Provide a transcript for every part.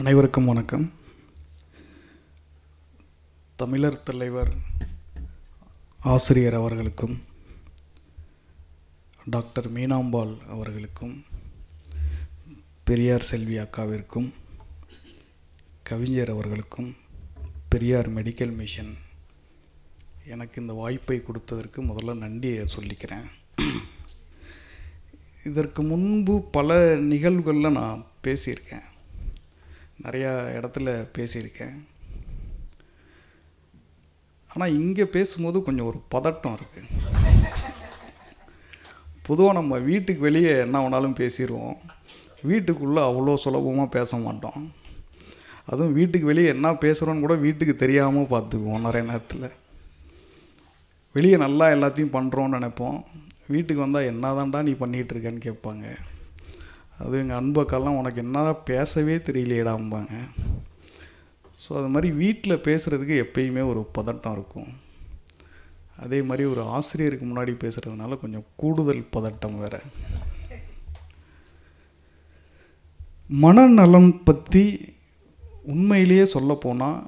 அனைவருக்கும் வணக்கம் தமிழர் தலைவர் ஆசிரியர் அவர்களுக்கும் டாக்டர் மீனாம்பாள் அவர்களுக்கும் பெரியார் செல்வி அக்காவிற்கும் கவிஞர் அவர்களுக்கும் பெரியார் மெடிக்கல் மிஷன் எனக்கு இந்த வாய்ப்பை கொடுத்ததற்கு முதல்ல நன்றியை சொல்லிக்கிறேன் இதற்கு முன்பு பல நிகழ்வுகளில் நான் பேசியிருக்கேன் நிறையா இடத்துல பேசியிருக்கேன் ஆனால் இங்கே பேசும்போது கொஞ்சம் ஒரு பதட்டம் இருக்குது பொதுவாக நம்ம வீட்டுக்கு வெளியே என்ன வேணாலும் பேசிடுவோம் வீட்டுக்குள்ளே அவ்வளோ சுலபமாக பேச மாட்டோம் அதுவும் வீட்டுக்கு வெளியே என்ன பேசுகிறோன்னு கூட வீட்டுக்கு தெரியாமல் பார்த்துக்குவோம் நிறைய நேரத்தில் வெளியே நல்லா எல்லாத்தையும் பண்ணுறோன்னு நினைப்போம் வீட்டுக்கு வந்தால் என்ன தான்டா நீ இருக்கேன்னு கேட்பாங்க அது எங்கள் அன்பக்கெல்லாம் உனக்கு என்னதான் பேசவே தெரியலையடாம்பாங்க ஸோ அது மாதிரி வீட்டில் பேசுகிறதுக்கு எப்பயுமே ஒரு பதட்டம் இருக்கும் அதே மாதிரி ஒரு ஆசிரியருக்கு முன்னாடி பேசுகிறதுனால கொஞ்சம் கூடுதல் பதட்டம் வேறு மனநலம் பற்றி உண்மையிலேயே சொல்லப்போனால்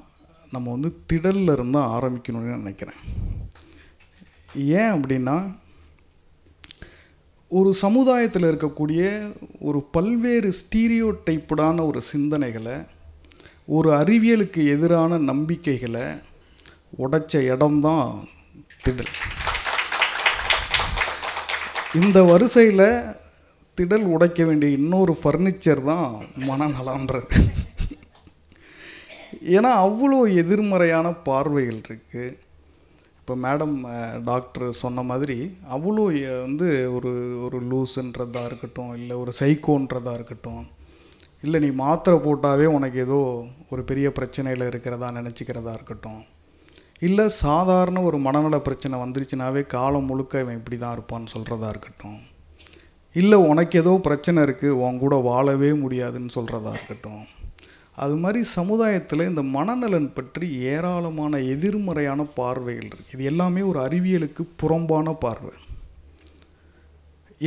நம்ம வந்து திடலில் இருந்தால் ஆரம்பிக்கணும்னு நினைக்கிறேன் ஏன் அப்படின்னா ஒரு சமுதாயத்தில் இருக்கக்கூடிய ஒரு பல்வேறு ஸ்டீரியோ டைப்புடான ஒரு சிந்தனைகளை ஒரு அறிவியலுக்கு எதிரான நம்பிக்கைகளை உடைச்ச இடம்தான் திடல் இந்த வரிசையில் திடல் உடைக்க வேண்டிய இன்னொரு ஃபர்னிச்சர் தான் மனநலன்றது ஏன்னா அவ்வளோ எதிர்மறையான பார்வைகள் இருக்குது இப்போ மேடம் டாக்டர் சொன்ன மாதிரி அவ்வளோ வந்து ஒரு ஒரு லூஸுன்றதாக இருக்கட்டும் இல்லை ஒரு சைக்கோன்றதாக இருக்கட்டும் இல்லை நீ மாத்திரை போட்டாவே உனக்கு ஏதோ ஒரு பெரிய பிரச்சனையில் இருக்கிறதா நினச்சிக்கிறதா இருக்கட்டும் இல்லை சாதாரண ஒரு மனநல பிரச்சனை வந்துருச்சுனாவே காலம் முழுக்க இவன் இப்படி தான் இருப்பான்னு சொல்கிறதா இருக்கட்டும் இல்லை உனக்கு ஏதோ பிரச்சனை இருக்குது உன் கூட வாழவே முடியாதுன்னு சொல்கிறதா இருக்கட்டும் அது மாதிரி சமுதாயத்தில் இந்த மனநலன் பற்றி ஏராளமான எதிர்மறையான பார்வைகள் இருக்குது இது எல்லாமே ஒரு அறிவியலுக்கு புறம்பான பார்வை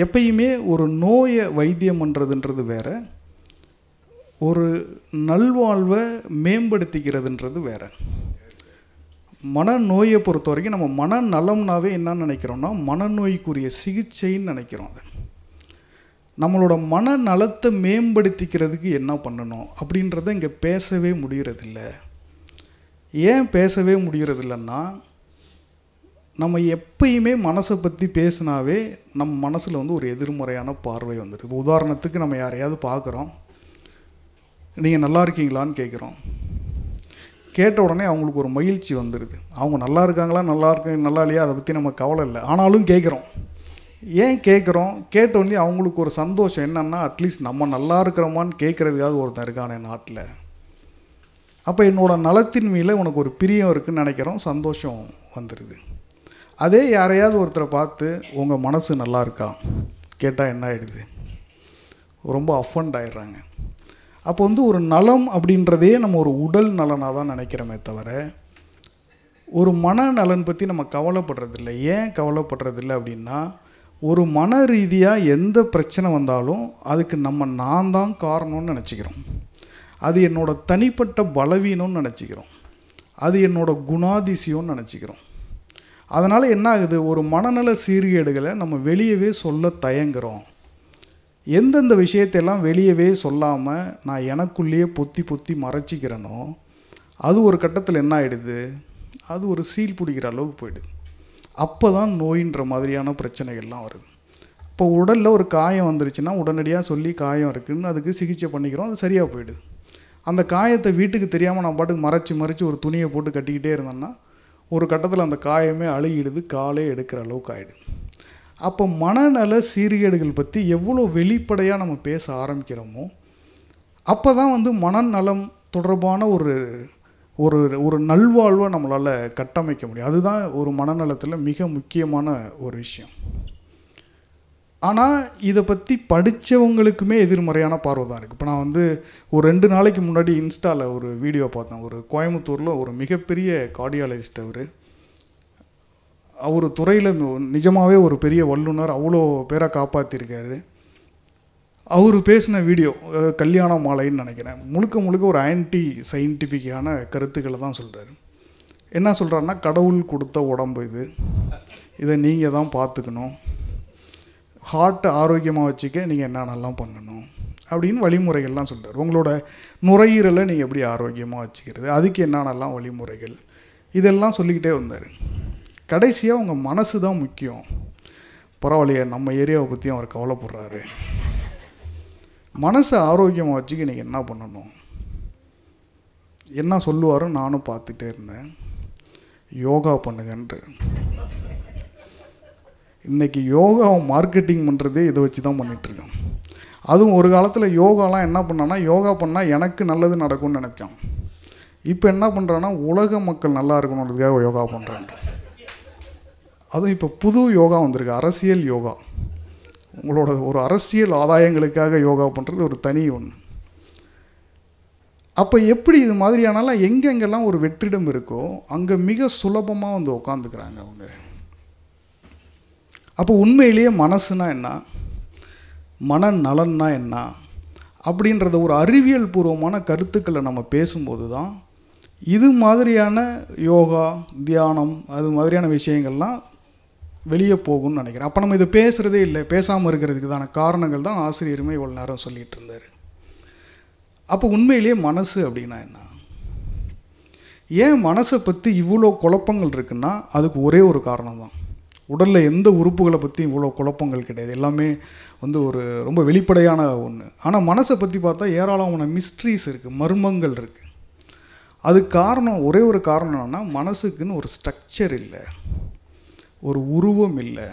எப்பயுமே ஒரு நோயை வைத்தியம் பண்ணுறதுன்றது வேற ஒரு நல்வாழ்வை மேம்படுத்திக்கிறதுன்றது வேற மனநோயை பொறுத்த வரைக்கும் நம்ம மனநலம்னாவே என்னன்னு நினைக்கிறோம்னா மனநோய்க்குரிய சிகிச்சைன்னு நினைக்கிறோம் அதை நம்மளோட மனநலத்தை மேம்படுத்திக்கிறதுக்கு என்ன பண்ணணும் அப்படின்றத இங்கே பேசவே முடிகிறதில்ல ஏன் பேசவே முடிகிறதில்லன்னா நம்ம எப்பயுமே மனசை பற்றி பேசினாவே நம் மனசில் வந்து ஒரு எதிர்மறையான பார்வை வந்துடுது இப்போ உதாரணத்துக்கு நம்ம யாரையாவது பார்க்குறோம் நீங்கள் நல்லா இருக்கீங்களான்னு கேட்குறோம் கேட்ட உடனே அவங்களுக்கு ஒரு மகிழ்ச்சி வந்துடுது அவங்க நல்லா இருக்காங்களா நல்லா இருக்க நல்லா இல்லையா அதை பற்றி நம்ம கவலை இல்லை ஆனாலும் கேட்குறோம் ஏன் கேட்குறோம் கேட்டோடனே அவங்களுக்கு ஒரு சந்தோஷம் என்னென்னா அட்லீஸ்ட் நம்ம நல்லா இருக்கிறோமான்னு கேட்குறதுக்காவது ஒருத்தன் இருக்கான் என் நாட்டில் அப்போ என்னோடய நலத்தின் மேலே உனக்கு ஒரு பிரியம் இருக்குதுன்னு நினைக்கிறோம் சந்தோஷம் வந்துடுது அதே யாரையாவது ஒருத்தரை பார்த்து உங்கள் மனசு நல்லா இருக்கா கேட்டால் என்ன ஆகிடுது ரொம்ப அஃபண்ட் ஆயிடுறாங்க அப்போ வந்து ஒரு நலம் அப்படின்றதே நம்ம ஒரு உடல் நலனாக தான் நினைக்கிறோமே தவிர ஒரு மன நலன் பற்றி நம்ம கவலைப்படுறதில்லை ஏன் கவலைப்படுறதில்லை அப்படின்னா ஒரு மன ரீதியாக எந்த பிரச்சனை வந்தாலும் அதுக்கு நம்ம நான் தான் காரணம்னு நினச்சிக்கிறோம் அது என்னோடய தனிப்பட்ட பலவீனம்னு நினச்சிக்கிறோம் அது என்னோடய குணாதிசயம்னு நினச்சிக்கிறோம் அதனால் என்ன ஆகுது ஒரு மனநல சீர்கேடுகளை நம்ம வெளியவே சொல்ல தயங்குகிறோம் எந்தெந்த விஷயத்தையெல்லாம் வெளியவே சொல்லாமல் நான் எனக்குள்ளேயே பொத்தி பொத்தி மறைச்சிக்கிறேனோ அது ஒரு கட்டத்தில் என்ன ஆகிடுது அது ஒரு சீல் பிடிக்கிற அளவுக்கு போயிடுது அப்போ தான் நோயின்ற மாதிரியான பிரச்சனைகள்லாம் வருது இப்போ உடலில் ஒரு காயம் வந்துருச்சுன்னா உடனடியாக சொல்லி காயம் இருக்குதுன்னு அதுக்கு சிகிச்சை பண்ணிக்கிறோம் அது சரியாக போயிடுது அந்த காயத்தை வீட்டுக்கு தெரியாமல் நான் பாட்டுக்கு மறைச்சி மறைச்சி ஒரு துணியை போட்டு கட்டிக்கிட்டே இருந்தேன்னா ஒரு கட்டத்தில் அந்த காயமே அழுகிடுது காலே எடுக்கிற அளவுக்கு ஆகிடுது அப்போ மனநல சீர்கேடுகள் பற்றி எவ்வளோ வெளிப்படையாக நம்ம பேச ஆரம்பிக்கிறோமோ அப்போ தான் வந்து மனநலம் தொடர்பான ஒரு ஒரு ஒரு நல்வாழ்வை நம்மளால் கட்டமைக்க முடியும் அதுதான் ஒரு மனநலத்தில் மிக முக்கியமான ஒரு விஷயம் ஆனால் இதை பற்றி படித்தவங்களுக்குமே எதிர்மறையான பார்வை தான் இருக்குது இப்போ நான் வந்து ஒரு ரெண்டு நாளைக்கு முன்னாடி இன்ஸ்டாவில் ஒரு வீடியோ பார்த்தேன் ஒரு கோயம்புத்தூரில் ஒரு மிகப்பெரிய கார்டியாலஜிஸ்ட் அவர் அவர் துறையில் நிஜமாகவே ஒரு பெரிய வல்லுநர் அவ்வளோ பேரை காப்பாற்றிருக்காரு அவர் பேசின வீடியோ கல்யாண மாலைன்னு நினைக்கிறேன் முழுக்க முழுக்க ஒரு ஆன்டி சயின்டிஃபிக்கான கருத்துக்களை தான் சொல்கிறாரு என்ன சொல்கிறாருன்னா கடவுள் கொடுத்த உடம்பு இது இதை நீங்கள் தான் பார்த்துக்கணும் ஹார்ட்டை ஆரோக்கியமாக வச்சுக்க நீங்கள் என்னென்னலாம் பண்ணணும் அப்படின்னு வழிமுறைகள்லாம் சொல்கிறார் உங்களோட நுரையீரலை நீங்கள் எப்படி ஆரோக்கியமாக வச்சுக்கிறது அதுக்கு என்னென்னலாம் வழிமுறைகள் இதெல்லாம் சொல்லிக்கிட்டே வந்தார் கடைசியாக உங்கள் மனசு தான் முக்கியம் பரவாயில்லையே நம்ம ஏரியாவை பற்றியும் அவர் கவலைப்படுறாரு மனசை ஆரோக்கியமாக வச்சுக்க இன்றைக்கி என்ன பண்ணணும் என்ன சொல்லுவாரோ நானும் பார்த்துட்டே இருந்தேன் யோகா பண்ணுங்கன்ட்டு இன்றைக்கி யோகா மார்க்கெட்டிங் பண்ணுறதே இதை வச்சு தான் பண்ணிகிட்ருக்கேன் அதுவும் ஒரு காலத்தில் யோகாலாம் என்ன பண்ணான்னா யோகா பண்ணால் எனக்கு நல்லது நடக்கும்னு நினச்சான் இப்போ என்ன பண்ணுறான்னா உலக மக்கள் நல்லா இருக்கணுன்றதுக்காக யோகா பண்ணுறாங்க அதுவும் இப்போ புது யோகா வந்திருக்கு அரசியல் யோகா உங்களோட ஒரு அரசியல் ஆதாயங்களுக்காக யோகா பண்ணுறது ஒரு தனி ஒன்று அப்போ எப்படி இது மாதிரியானாலும் எங்கெங்கெல்லாம் ஒரு வெற்றிடம் இருக்கோ அங்கே மிக சுலபமாக வந்து உக்காந்துக்கிறாங்க அவங்க அப்போ உண்மையிலேயே மனசுனா என்ன மன நலன்னா என்ன அப்படின்றத ஒரு அறிவியல் பூர்வமான கருத்துக்களை நம்ம பேசும்போது தான் இது மாதிரியான யோகா தியானம் அது மாதிரியான விஷயங்கள்லாம் வெளியே போகும்னு நினைக்கிறேன் அப்போ நம்ம இதை பேசுகிறதே இல்லை பேசாமல் இருக்கிறதுக்குதான காரணங்கள் தான் ஆசிரியருமே இவ்வளோ நேரம் சொல்லிகிட்டு இருந்தார் அப்போ உண்மையிலேயே மனசு அப்படின்னா என்ன ஏன் மனசை பற்றி இவ்வளோ குழப்பங்கள் இருக்குன்னா அதுக்கு ஒரே ஒரு காரணம் தான் உடலில் எந்த உறுப்புகளை பற்றி இவ்வளோ குழப்பங்கள் கிடையாது எல்லாமே வந்து ஒரு ரொம்ப வெளிப்படையான ஒன்று ஆனால் மனசை பற்றி பார்த்தா ஏராளமான மிஸ்ட்ரிஸ் இருக்குது மர்மங்கள் இருக்குது அது காரணம் ஒரே ஒரு காரணம் என்னென்னா மனசுக்குன்னு ஒரு ஸ்ட்ரக்சர் இல்லை ஒரு உருவம் இல்லை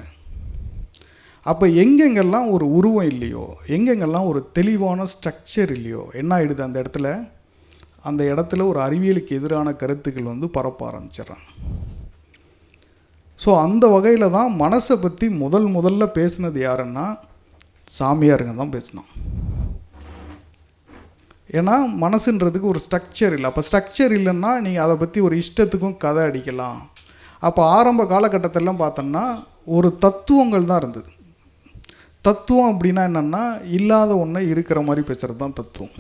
அப்போ எங்கெங்கெல்லாம் ஒரு உருவம் இல்லையோ எங்கெங்கெல்லாம் ஒரு தெளிவான ஸ்ட்ரக்சர் இல்லையோ என்ன ஆகிடுது அந்த இடத்துல அந்த இடத்துல ஒரு அறிவியலுக்கு எதிரான கருத்துக்கள் வந்து பரப்ப ஆரம்பிச்சிடறாங்க ஸோ அந்த வகையில் தான் மனசை பற்றி முதல் முதல்ல பேசினது யாருன்னா சாமியாருங்க தான் பேசினோம் ஏன்னா மனசுன்றதுக்கு ஒரு ஸ்ட்ரக்சர் இல்லை அப்போ ஸ்ட்ரக்சர் இல்லைன்னா நீங்கள் அதை பற்றி ஒரு இஷ்டத்துக்கும் கதை அடிக்கலாம் அப்போ ஆரம்ப காலகட்டத்திலலாம் பார்த்தோம்னா ஒரு தத்துவங்கள் தான் இருந்தது தத்துவம் அப்படின்னா என்னென்னா இல்லாத ஒன்றை இருக்கிற மாதிரி பேசுறது தான் தத்துவம்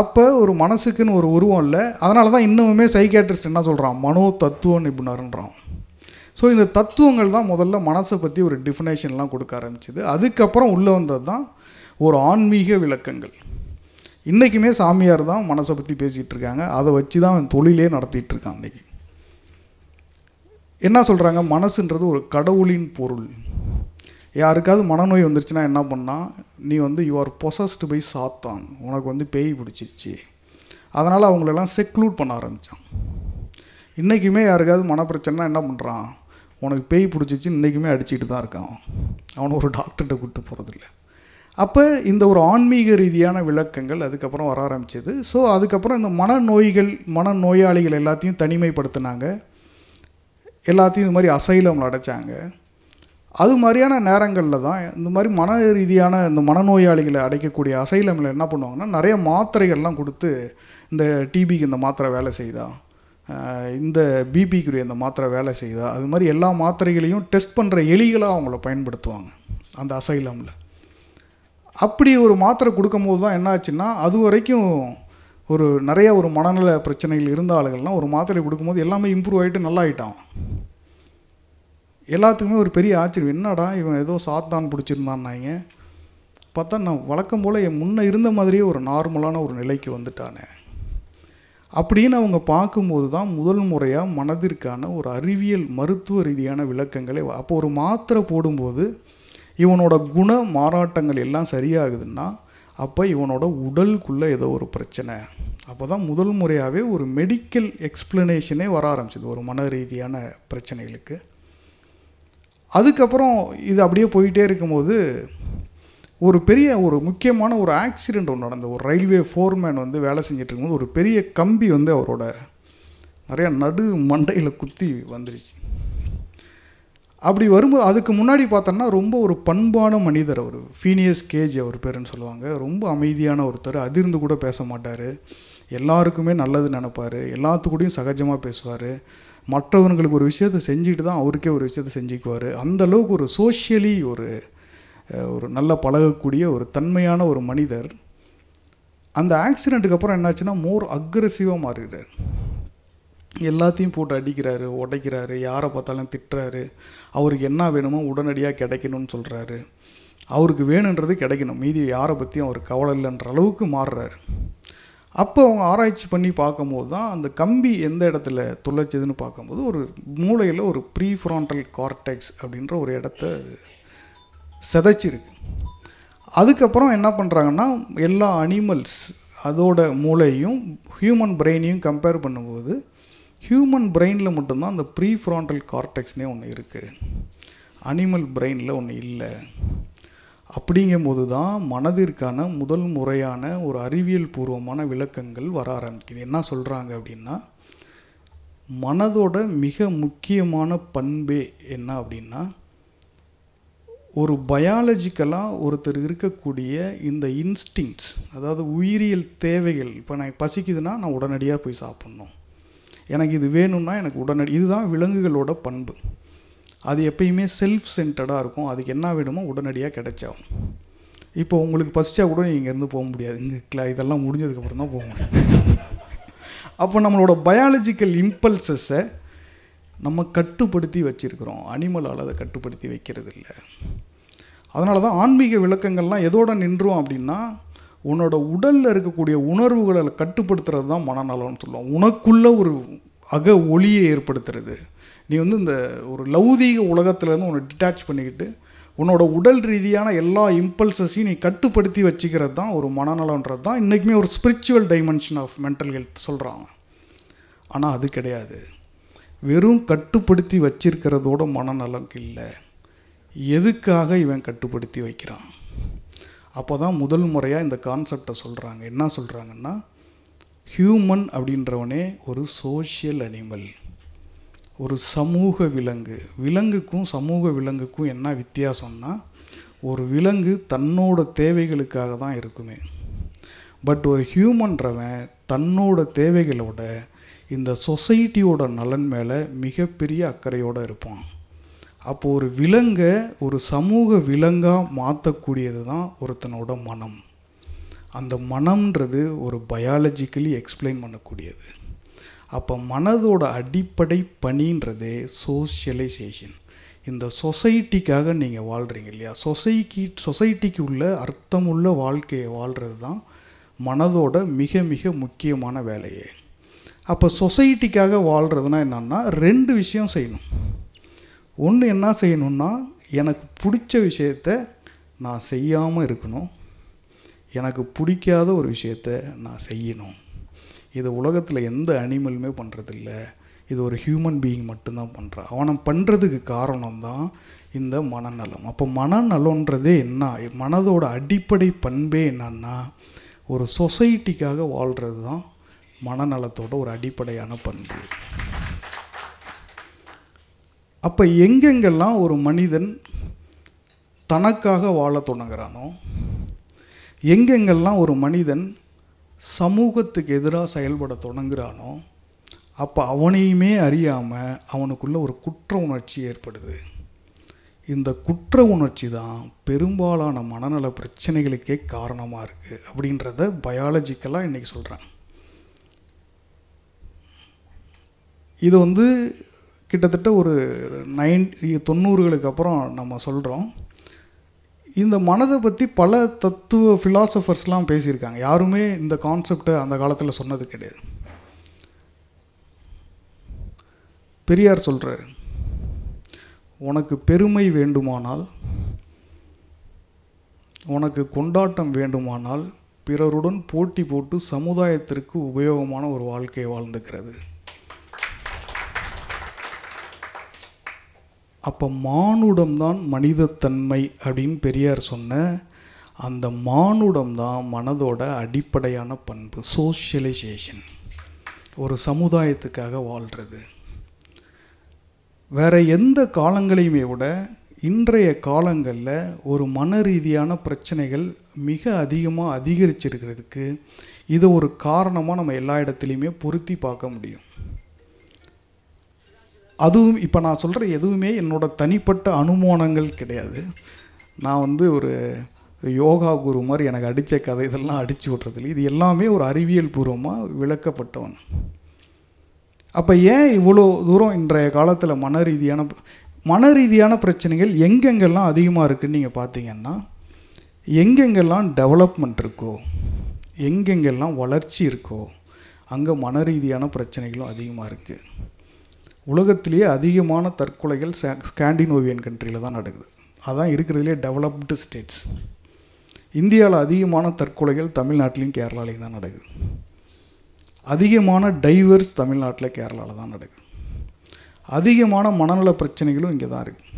அப்போ ஒரு மனசுக்குன்னு ஒரு உருவம் இல்லை அதனால தான் இன்னுமே சைக்கேட்ரிஸ்ட் என்ன சொல்கிறான் மனோ தத்துவ நிபுணர்ன்றான் ஸோ இந்த தத்துவங்கள் தான் முதல்ல மனசை பற்றி ஒரு டிஃபினேஷன்லாம் கொடுக்க ஆரம்பிச்சிது அதுக்கப்புறம் உள்ளே வந்தது தான் ஒரு ஆன்மீக விளக்கங்கள் இன்றைக்குமே சாமியார் தான் மனசை பற்றி பேசிகிட்டு இருக்காங்க அதை வச்சு தான் தொழிலே நடத்திட்டு இருக்கான் இன்றைக்கி என்ன சொல்கிறாங்க மனசுன்றது ஒரு கடவுளின் பொருள் யாருக்காவது மனநோய் வந்துருச்சுன்னா என்ன பண்ணால் நீ வந்து யூஆர் பொசஸ்டு பை சாத்தான் உனக்கு வந்து பேய் பிடிச்சிருச்சு அதனால் அவங்களெல்லாம் செக்லூட் பண்ண ஆரம்பித்தான் இன்றைக்குமே யாருக்காவது மனப்பிரச்சனைனா என்ன பண்ணுறான் உனக்கு பேய் பிடிச்சிச்சு இன்றைக்குமே அடிச்சுட்டு தான் இருக்கான் அவனை ஒரு டாக்டர்கிட்ட கூப்பிட்டு போகிறதில்லை அப்போ இந்த ஒரு ஆன்மீக ரீதியான விளக்கங்கள் அதுக்கப்புறம் வர ஆரம்பிச்சது ஸோ அதுக்கப்புறம் இந்த மனநோய்கள் மனநோயாளிகள் எல்லாத்தையும் தனிமைப்படுத்தினாங்க எல்லாத்தையும் இது மாதிரி அசைலம் அடைச்சாங்க அது மாதிரியான நேரங்களில் தான் இந்த மாதிரி மன ரீதியான இந்த மனநோயாளிகளை அடைக்கக்கூடிய அசைலமில் என்ன பண்ணுவாங்கன்னா நிறைய மாத்திரைகள்லாம் கொடுத்து இந்த டிபிக்கு இந்த மாத்திரை வேலை செய்தா இந்த பிபிக்குரிய இந்த மாத்திரை வேலை செய்தா அது மாதிரி எல்லா மாத்திரைகளையும் டெஸ்ட் பண்ணுற எலிகளாக அவங்கள பயன்படுத்துவாங்க அந்த அசைலமில் அப்படி ஒரு மாத்திரை கொடுக்கும்போது தான் என்னாச்சுன்னா அது வரைக்கும் ஒரு நிறைய ஒரு மனநல பிரச்சனைகள் இருந்த ஆளுகள்லாம் ஒரு மாத்திரை கொடுக்கும்போது எல்லாமே இம்ப்ரூவ் ஆகிட்டு நல்லா ஆகிட்டான் எல்லாத்துக்குமே ஒரு பெரிய ஆச்சரியம் என்னடா இவன் ஏதோ சாத்தான் பிடிச்சிருந்தான்னாங்க பார்த்தா நான் வழக்கம் போல் என் முன்னே இருந்த மாதிரியே ஒரு நார்மலான ஒரு நிலைக்கு வந்துட்டானே அப்படின்னு அவங்க பார்க்கும்போது தான் முதல் முறையாக மனதிற்கான ஒரு அறிவியல் மருத்துவ ரீதியான விளக்கங்களை அப்போ ஒரு மாத்திரை போடும்போது இவனோட குண மாறாட்டங்கள் எல்லாம் சரியாகுதுன்னா அப்போ இவனோட உடலுக்குள்ளே ஏதோ ஒரு பிரச்சனை அப்போ தான் முதல் முறையாகவே ஒரு மெடிக்கல் எக்ஸ்ப்ளனேஷனே வர ஆரம்பிச்சிது ஒரு மன ரீதியான பிரச்சனைகளுக்கு அதுக்கப்புறம் இது அப்படியே போயிட்டே இருக்கும்போது ஒரு பெரிய ஒரு முக்கியமான ஒரு ஆக்சிடெண்ட் ஒன்று நடந்தது ஒரு ரயில்வே ஃபோர்மேன் வந்து வேலை செஞ்சுட்டு இருக்கும்போது ஒரு பெரிய கம்பி வந்து அவரோட நிறையா நடு மண்டையில் குத்தி வந்துருச்சு அப்படி வரும்போது அதுக்கு முன்னாடி பார்த்தோம்னா ரொம்ப ஒரு பண்பான மனிதர் அவர் ஃபீனியஸ் கேஜ் அவர் பேருன்னு சொல்லுவாங்க ரொம்ப அமைதியான ஒருத்தர் அதிர்ந்து கூட பேச மாட்டார் எல்லாருக்குமே நல்லது நினப்பார் எல்லாத்துக்கூடையும் சகஜமாக பேசுவார் மற்றவங்களுக்கு ஒரு விஷயத்த செஞ்சுட்டு தான் அவருக்கே ஒரு விஷயத்த செஞ்சுக்குவார் அந்தளவுக்கு ஒரு சோஷியலி ஒரு ஒரு நல்ல பழகக்கூடிய ஒரு தன்மையான ஒரு மனிதர் அந்த ஆக்சிடெண்ட்டுக்கு அப்புறம் என்னாச்சுன்னா மோர் அக்ரஸிவாக மாறிடுறார் எல்லாத்தையும் போட்டு அடிக்கிறாரு உடைக்கிறாரு யாரை பார்த்தாலும் திட்டுறாரு அவருக்கு என்ன வேணுமோ உடனடியாக கிடைக்கணும்னு சொல்கிறாரு அவருக்கு வேணுன்றது கிடைக்கணும் மீதி யாரை பற்றியும் அவர் கவலை இல்லைன்ற அளவுக்கு மாறுறாரு அப்போ அவங்க ஆராய்ச்சி பண்ணி பார்க்கும்போது தான் அந்த கம்பி எந்த இடத்துல துளைச்சதுன்னு பார்க்கும்போது ஒரு மூளையில் ஒரு ப்ரீஃப்ரான்டல் கார்டெக்ஸ் அப்படின்ற ஒரு இடத்த செதைச்சிருக்கு அதுக்கப்புறம் என்ன பண்ணுறாங்கன்னா எல்லா அனிமல்ஸ் அதோட மூளையும் ஹியூமன் பிரெயினையும் கம்பேர் பண்ணும்போது ஹியூமன் பிரெயினில் மட்டும்தான் அந்த ப்ரீ ஃப்ரான்டல் கார்டெக்ஸ்னே ஒன்று இருக்குது அனிமல் பிரெயினில் ஒன்று இல்லை அப்படிங்கும்போது தான் மனதிற்கான முதல் முறையான ஒரு அறிவியல் பூர்வமான விளக்கங்கள் வர ஆரம்பிக்குது என்ன சொல்கிறாங்க அப்படின்னா மனதோட மிக முக்கியமான பண்பே என்ன அப்படின்னா ஒரு பயாலஜிக்கலாக ஒருத்தர் இருக்கக்கூடிய இந்த இன்ஸ்டிங்ஸ் அதாவது உயிரியல் தேவைகள் இப்போ நான் பசிக்குதுன்னா நான் உடனடியாக போய் சாப்பிட்ணும் எனக்கு இது வேணும்னா எனக்கு உடனடி இதுதான் விலங்குகளோட பண்பு அது எப்பயுமே செல்ஃப் சென்டர்டாக இருக்கும் அதுக்கு என்ன வேணுமோ உடனடியாக கிடைச்சாகும் இப்போ உங்களுக்கு பசிச்சா கூட நீங்கள் இங்கேருந்து போக முடியாது இங்கே இதெல்லாம் முடிஞ்சதுக்கப்புறம் தான் போக முடியும் அப்போ நம்மளோட பயாலஜிக்கல் இம்பல்சஸை நம்ம கட்டுப்படுத்தி வச்சுருக்கிறோம் அனிமலால் அதை கட்டுப்படுத்தி வைக்கிறது இல்லை அதனால தான் ஆன்மீக விளக்கங்கள்லாம் எதோடு நின்றுவோம் அப்படின்னா உன்னோட உடலில் இருக்கக்கூடிய உணர்வுகளை கட்டுப்படுத்துறது தான் மனநலம்னு சொல்லுவோம் உனக்குள்ள ஒரு அக ஒளியை ஏற்படுத்துறது நீ வந்து இந்த ஒரு லௌதீக உலகத்துலேருந்து உன்னை டிட்டாச் பண்ணிக்கிட்டு உன்னோட உடல் ரீதியான எல்லா இம்பல்சஸையும் நீ கட்டுப்படுத்தி வச்சுக்கிறது தான் ஒரு மனநலன்றது தான் இன்றைக்குமே ஒரு spiritual dimension of mental health சொல்கிறாங்க ஆனால் அது கிடையாது வெறும் கட்டுப்படுத்தி வச்சிருக்கிறதோட மனநலம் இல்லை எதுக்காக இவன் கட்டுப்படுத்தி வைக்கிறான் அப்போ தான் முதல் முறையாக இந்த கான்செப்டை சொல்கிறாங்க என்ன சொல்கிறாங்கன்னா ஹியூமன் அப்படின்றவனே ஒரு சோஷியல் அனிமல் ஒரு சமூக விலங்கு விலங்குக்கும் சமூக விலங்குக்கும் என்ன வித்தியாசம்னா ஒரு விலங்கு தன்னோட தேவைகளுக்காக தான் இருக்குமே பட் ஒரு ஹியூமன்றவன் தன்னோட தேவைகளோட இந்த சொசைட்டியோட நலன் மேலே மிகப்பெரிய அக்கறையோடு இருப்பான் அப்போது ஒரு விலங்கை ஒரு சமூக விலங்காக மாற்றக்கூடியது தான் ஒருத்தனோட மனம் அந்த மனம்ன்றது ஒரு பயாலஜிக்கலி எக்ஸ்பிளைன் பண்ணக்கூடியது அப்போ மனதோட அடிப்படை பணின்றது சோசியலைசேஷன் இந்த சொசைட்டிக்காக நீங்கள் வாழ்கிறீங்க இல்லையா சொசைட்டி சொசைட்டிக்கு உள்ள அர்த்தமுள்ள வாழ்க்கையை வாழ்கிறது தான் மனதோட மிக மிக முக்கியமான வேலையே அப்போ சொசைட்டிக்காக வாழ்கிறதுனா என்னென்னா ரெண்டு விஷயம் செய்யணும் ஒன்று என்ன செய்யணுன்னா எனக்கு பிடிச்ச விஷயத்த நான் செய்யாமல் இருக்கணும் எனக்கு பிடிக்காத ஒரு விஷயத்த நான் செய்யணும் இது உலகத்தில் எந்த அனிமலுமே பண்ணுறதில்ல இது ஒரு ஹியூமன் பீயிங் மட்டும்தான் பண்ணுறான் அவனை பண்ணுறதுக்கு காரணம் தான் இந்த மனநலம் அப்போ மனநலன்றதே என்ன மனதோட அடிப்படை பண்பே என்னன்னா ஒரு சொசைட்டிக்காக வாழ்கிறது தான் மனநலத்தோட ஒரு அடிப்படையான பண்பு அப்போ எங்கெங்கெல்லாம் ஒரு மனிதன் தனக்காக வாழ தொடங்குறானோ எங்கெங்கெல்லாம் ஒரு மனிதன் சமூகத்துக்கு எதிராக செயல்பட தொடங்குறானோ அப்போ அவனையுமே அறியாமல் அவனுக்குள்ள ஒரு குற்ற உணர்ச்சி ஏற்படுது இந்த குற்ற உணர்ச்சி தான் பெரும்பாலான மனநல பிரச்சனைகளுக்கே காரணமாக இருக்குது அப்படின்றத பயாலஜிக்கலாக இன்றைக்கி சொல்கிறேன் இது வந்து கிட்டத்தட்ட ஒரு நைன் தொண்ணூறுகளுக்கு அப்புறம் நம்ம சொல்கிறோம் இந்த மனதை பற்றி பல தத்துவ ஃபிலாசபர்ஸ்லாம் பேசியிருக்காங்க யாருமே இந்த கான்செப்டை அந்த காலத்தில் சொன்னது கிடையாது பெரியார் சொல்கிறார் உனக்கு பெருமை வேண்டுமானால் உனக்கு கொண்டாட்டம் வேண்டுமானால் பிறருடன் போட்டி போட்டு சமுதாயத்திற்கு உபயோகமான ஒரு வாழ்க்கையை வாழ்ந்துக்கிறது அப்போ மானுடம்தான் மனிதத்தன்மை அப்படின்னு பெரியார் சொன்ன அந்த மானுடம் தான் மனதோட அடிப்படையான பண்பு சோஷியலைசேஷன் ஒரு சமுதாயத்துக்காக வாழ்கிறது வேறு எந்த காலங்களையுமே விட இன்றைய காலங்களில் ஒரு மன ரீதியான பிரச்சனைகள் மிக அதிகமாக அதிகரிச்சிருக்கிறதுக்கு இது ஒரு காரணமாக நம்ம எல்லா இடத்துலையுமே பொருத்தி பார்க்க முடியும் அதுவும் இப்போ நான் சொல்கிற எதுவுமே என்னோட தனிப்பட்ட அனுமானங்கள் கிடையாது நான் வந்து ஒரு யோகா குரு மாதிரி எனக்கு அடித்த கதை இதெல்லாம் அடித்து விட்றதில்லை இது எல்லாமே ஒரு அறிவியல் பூர்வமாக விளக்கப்பட்டவன் அப்போ ஏன் இவ்வளோ தூரம் இன்றைய காலத்தில் மன ரீதியான மன ரீதியான பிரச்சனைகள் எங்கெங்கெல்லாம் அதிகமாக இருக்குதுன்னு நீங்கள் பார்த்தீங்கன்னா எங்கெங்கெல்லாம் டெவலப்மெண்ட் இருக்கோ எங்கெங்கெல்லாம் வளர்ச்சி இருக்கோ அங்கே மன ரீதியான பிரச்சனைகளும் அதிகமாக இருக்குது உலகத்திலேயே அதிகமான தற்கொலைகள் ஸ்காண்டினோவியன் கண்ட்ரியில் தான் நடக்குது அதான் இருக்கிறதுலே டெவலப்டு ஸ்டேட்ஸ் இந்தியாவில் அதிகமான தற்கொலைகள் தமிழ்நாட்டிலையும் கேரளாலையும் தான் நடக்குது அதிகமான டைவர்ஸ் தமிழ்நாட்டில் கேரளாவில் தான் நடக்குது அதிகமான மனநல பிரச்சனைகளும் இங்கே தான் இருக்குது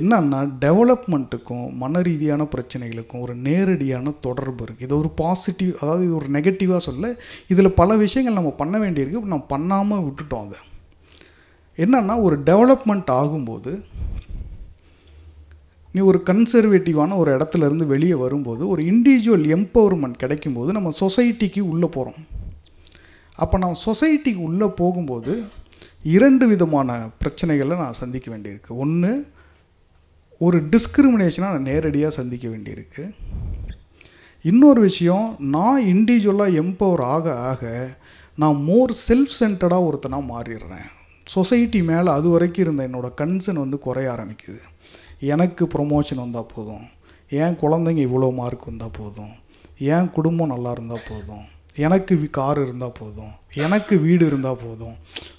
என்னன்னா டெவலப்மெண்ட்டுக்கும் மன ரீதியான பிரச்சனைகளுக்கும் ஒரு நேரடியான தொடர்பு இருக்குது இது ஒரு பாசிட்டிவ் அதாவது இது ஒரு நெகட்டிவாக சொல்ல இதில் பல விஷயங்கள் நம்ம பண்ண வேண்டியிருக்கு நம்ம பண்ணாமல் விட்டுட்டோம் அதை என்னென்னா ஒரு டெவலப்மெண்ட் ஆகும்போது நீ ஒரு கன்சர்வேட்டிவான ஒரு இடத்துலேருந்து வெளியே வரும்போது ஒரு இண்டிவிஜுவல் எம்பவர்மெண்ட் கிடைக்கும்போது நம்ம சொசைட்டிக்கு உள்ளே போகிறோம் அப்போ நம்ம சொசைட்டிக்கு உள்ளே போகும்போது இரண்டு விதமான பிரச்சனைகளை நான் சந்திக்க வேண்டியிருக்கு ஒன்று ஒரு டிஸ்கிரிமினேஷனாக நான் நேரடியாக சந்திக்க வேண்டியிருக்கு இன்னொரு விஷயம் நான் இண்டிவிஜுவலாக எம்பவர் ஆக ஆக நான் மோர் செல்ஃப் சென்டர்டாக ஒருத்தனாக மாறிடுறேன் சொசைட்டி மேலே அது வரைக்கும் இருந்த என்னோடய கன்சர்ன் வந்து குறைய ஆரம்பிக்குது எனக்கு ப்ரொமோஷன் வந்தால் போதும் என் குழந்தைங்க இவ்வளோ மார்க் வந்தால் போதும் என் குடும்பம் நல்லா இருந்தால் போதும் எனக்கு கார் இருந்தால் போதும் எனக்கு வீடு இருந்தால் போதும்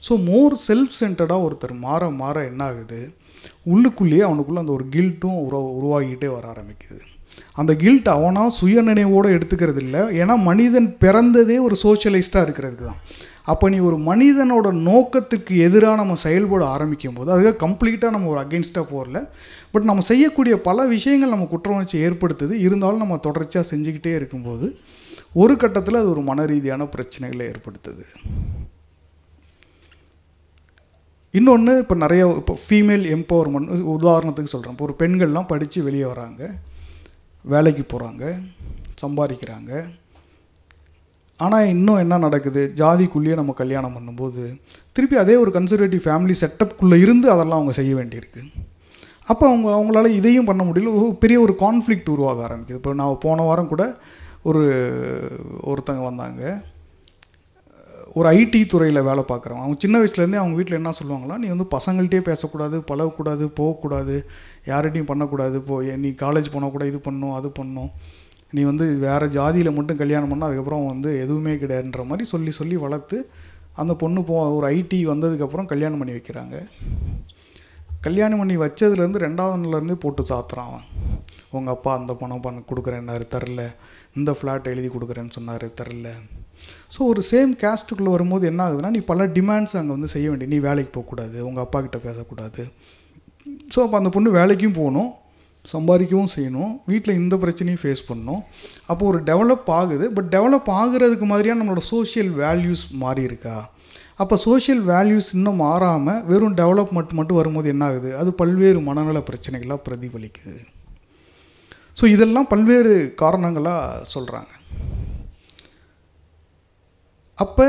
ஸோ மோர் செல்ஃப் சென்டர்டாக ஒருத்தர் மாற மாற என்ன ஆகுது உள்ளுக்குள்ளேயே அவனுக்குள்ளே அந்த ஒரு கில்ட்டும் உருவா வர ஆரம்பிக்குது அந்த கில்ட் அவனாக சுயநினைவோடு எடுத்துக்கிறது இல்லை ஏன்னா மனிதன் பிறந்ததே ஒரு சோஷியலைஸ்டாக இருக்கிறதுக்கு தான் அப்போ நீ ஒரு மனிதனோட நோக்கத்துக்கு எதிராக நம்ம செயல்பட ஆரம்பிக்கும் போது அதுவே கம்ப்ளீட்டாக நம்ம ஒரு அகெயின்ஸ்டாக போகல பட் நம்ம செய்யக்கூடிய பல விஷயங்கள் நம்ம குற்ற உணர்ச்சி ஏற்படுத்துது இருந்தாலும் நம்ம தொடர்ச்சியாக செஞ்சுக்கிட்டே இருக்கும்போது ஒரு கட்டத்தில் அது ஒரு மன ரீதியான பிரச்சனைகளை ஏற்படுத்துது இன்னொன்று இப்போ நிறைய இப்போ ஃபீமேல் எம்பவர்மெண்ட் உதாரணத்துக்கு சொல்கிறேன் இப்போ ஒரு பெண்கள்லாம் படித்து வெளியே வராங்க வேலைக்கு போகிறாங்க சம்பாதிக்கிறாங்க ஆனால் இன்னும் என்ன நடக்குது ஜாதிக்குள்ளேயே நம்ம கல்யாணம் பண்ணும்போது திருப்பி அதே ஒரு கன்சர்வேட்டிவ் ஃபேமிலி செட்டப்குள்ளே இருந்து அதெல்லாம் அவங்க செய்ய வேண்டியிருக்கு அப்போ அவங்க அவங்களால இதையும் பண்ண முடியல பெரிய ஒரு கான்ஃப்ளிக்ட் உருவாக ஆரம்பிக்குது இப்போ நான் போன வாரம் கூட ஒரு ஒருத்தங்க வந்தாங்க ஒரு ஐடி துறையில் வேலை பார்க்குறவங்க அவங்க சின்ன வயசுலேருந்தே அவங்க வீட்டில் என்ன சொல்லுவாங்களா நீ வந்து பசங்கள்கிட்டே பேசக்கூடாது பழகக்கூடாது போகக்கூடாது யார்கிட்டையும் பண்ணக்கூடாது போ நீ காலேஜ் போனால் கூட இது பண்ணும் அது பண்ணும் நீ வந்து வேறு ஜாதியில் மட்டும் கல்யாணம் பண்ணால் அதுக்கப்புறம் வந்து எதுவுமே கிடையாதுன்ற மாதிரி சொல்லி சொல்லி வளர்த்து அந்த பொண்ணு போ ஒரு ஐடி வந்ததுக்கப்புறம் கல்யாணம் பண்ணி வைக்கிறாங்க கல்யாணம் பண்ணி வச்சதுலேருந்து ரெண்டாவது நாள்லேருந்தே போட்டு சாத்துறான் அவன் உங்கள் அப்பா அந்த பணம் பண்ண கொடுக்குறேன்னாரு தரல இந்த ஃப்ளாட் எழுதி கொடுக்குறேன்னு சொன்னார் தரல ஸோ ஒரு சேம் கேஸ்ட்டுக்குள்ளே வரும்போது என்ன ஆகுதுன்னா நீ பல டிமாண்ட்ஸ் அங்கே வந்து செய்ய வேண்டிய நீ வேலைக்கு போகக்கூடாது உங்கள் அப்பா கிட்ட பேசக்கூடாது ஸோ அப்போ அந்த பொண்ணு வேலைக்கும் போகணும் சம்பாதிக்கவும் செய்யணும் வீட்டில் இந்த பிரச்சனையும் ஃபேஸ் பண்ணணும் அப்போது ஒரு டெவலப் ஆகுது பட் டெவலப் ஆகுறதுக்கு மாதிரியான நம்மளோட சோஷியல் வேல்யூஸ் மாறி இருக்கா அப்போ சோஷியல் வேல்யூஸ் இன்னும் மாறாமல் வெறும் மட்டும் மட்டும் வரும்போது என்ன ஆகுது அது பல்வேறு மனநல பிரச்சனைகளாக பிரதிபலிக்குது ஸோ இதெல்லாம் பல்வேறு காரணங்களாக சொல்கிறாங்க அப்போ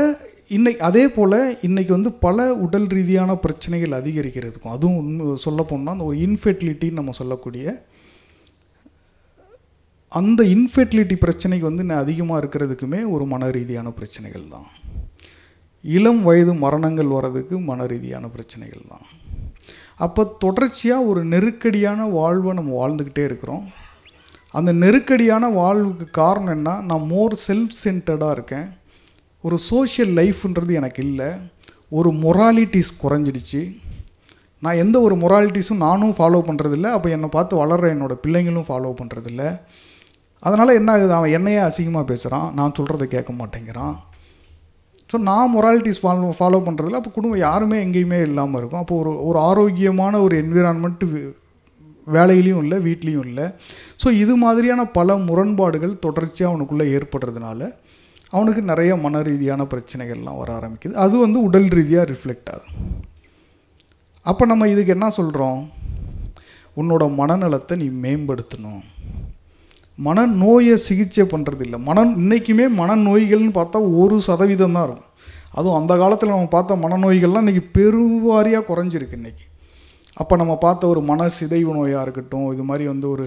இன்னைக்கு அதே போல் இன்றைக்கி வந்து பல உடல் ரீதியான பிரச்சனைகள் அதிகரிக்கிறதுக்கும் அதுவும் உண்மை சொல்ல போனால் அந்த ஒரு இன்ஃபெர்டிலிட்டின்னு நம்ம சொல்லக்கூடிய அந்த இன்ஃபெர்டிலிட்டி பிரச்சனைக்கு வந்து அதிகமாக இருக்கிறதுக்குமே ஒரு மன ரீதியான பிரச்சனைகள் தான் இளம் வயது மரணங்கள் வர்றதுக்கு மன ரீதியான பிரச்சனைகள் தான் அப்போ தொடர்ச்சியாக ஒரு நெருக்கடியான வாழ்வை நம்ம வாழ்ந்துக்கிட்டே இருக்கிறோம் அந்த நெருக்கடியான வாழ்வுக்கு காரணம் என்ன நான் மோர் செல்ஃப் சென்டர்டாக இருக்கேன் ஒரு சோஷியல் லைஃப்ன்றது எனக்கு இல்லை ஒரு மொராலிட்டிஸ் குறைஞ்சிடுச்சு நான் எந்த ஒரு மொராலிட்டிஸும் நானும் ஃபாலோ பண்ணுறதில்ல அப்போ என்னை பார்த்து வளர்கிற என்னோடய பிள்ளைங்களும் ஃபாலோ பண்ணுறதில்ல அதனால் என்ன ஆகுது அவன் என்னையே அசிங்கமாக பேசுகிறான் நான் சொல்கிறத கேட்க மாட்டேங்கிறான் ஸோ நான் மொராலிட்டிஸ் ஃபாலோ ஃபாலோ பண்ணுறதில்ல அப்போ குடும்பம் யாருமே எங்கேயுமே இல்லாமல் இருக்கும் அப்போ ஒரு ஒரு ஆரோக்கியமான ஒரு என்விரான்மெண்ட் வேலையிலையும் இல்லை வீட்லேயும் இல்லை ஸோ இது மாதிரியான பல முரண்பாடுகள் தொடர்ச்சியாக அவனுக்குள்ளே ஏற்படுறதுனால அவனுக்கு நிறைய மன ரீதியான பிரச்சனைகள்லாம் வர ஆரம்பிக்குது அது வந்து உடல் ரீதியாக ரிஃப்ளெக்ட் ஆகும் அப்போ நம்ம இதுக்கு என்ன சொல்கிறோம் உன்னோட மனநலத்தை நீ மேம்படுத்தணும் மனநோயை சிகிச்சை பண்ணுறது இல்லை மன இன்றைக்குமே மனநோய்கள்னு பார்த்தா ஒரு சதவீதம் தான் இருக்கும் அதுவும் அந்த காலத்தில் நம்ம பார்த்த மனநோய்கள்லாம் இன்றைக்கி பெருவாரியாக குறைஞ்சிருக்கு இன்றைக்கி அப்போ நம்ம பார்த்த ஒரு மன சிதைவு நோயாக இருக்கட்டும் இது மாதிரி வந்து ஒரு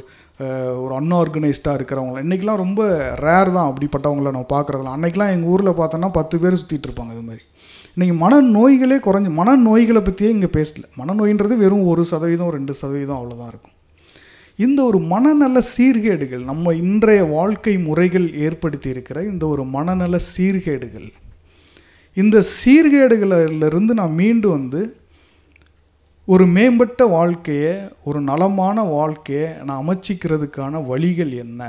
ஒரு அன்ஆர்கனைஸ்டாக இருக்கிறவங்கள இன்றைக்கெலாம் ரொம்ப ரேர் தான் அப்படிப்பட்டவங்கள நம்ம பார்க்குறதுலாம் அன்றைக்கெலாம் எங்கள் ஊரில் பார்த்தோன்னா பத்து பேர் சுற்றிட்டு இருப்பாங்க இது மாதிரி இன்றைக்கி மனநோய்களே குறைஞ்சி மனநோய்களை பற்றியே இங்கே பேசல மனநோயின்றது வெறும் ஒரு சதவீதம் ரெண்டு சதவீதம் அவ்வளோதான் இருக்கும் இந்த ஒரு மனநல சீர்கேடுகள் நம்ம இன்றைய வாழ்க்கை முறைகள் ஏற்படுத்தி இருக்கிற இந்த ஒரு மனநல சீர்கேடுகள் இந்த சீர்கேடுகளிலிருந்து நான் மீண்டு வந்து ஒரு மேம்பட்ட வாழ்க்கையை ஒரு நலமான வாழ்க்கையை நான் அமைச்சிக்கிறதுக்கான வழிகள் என்ன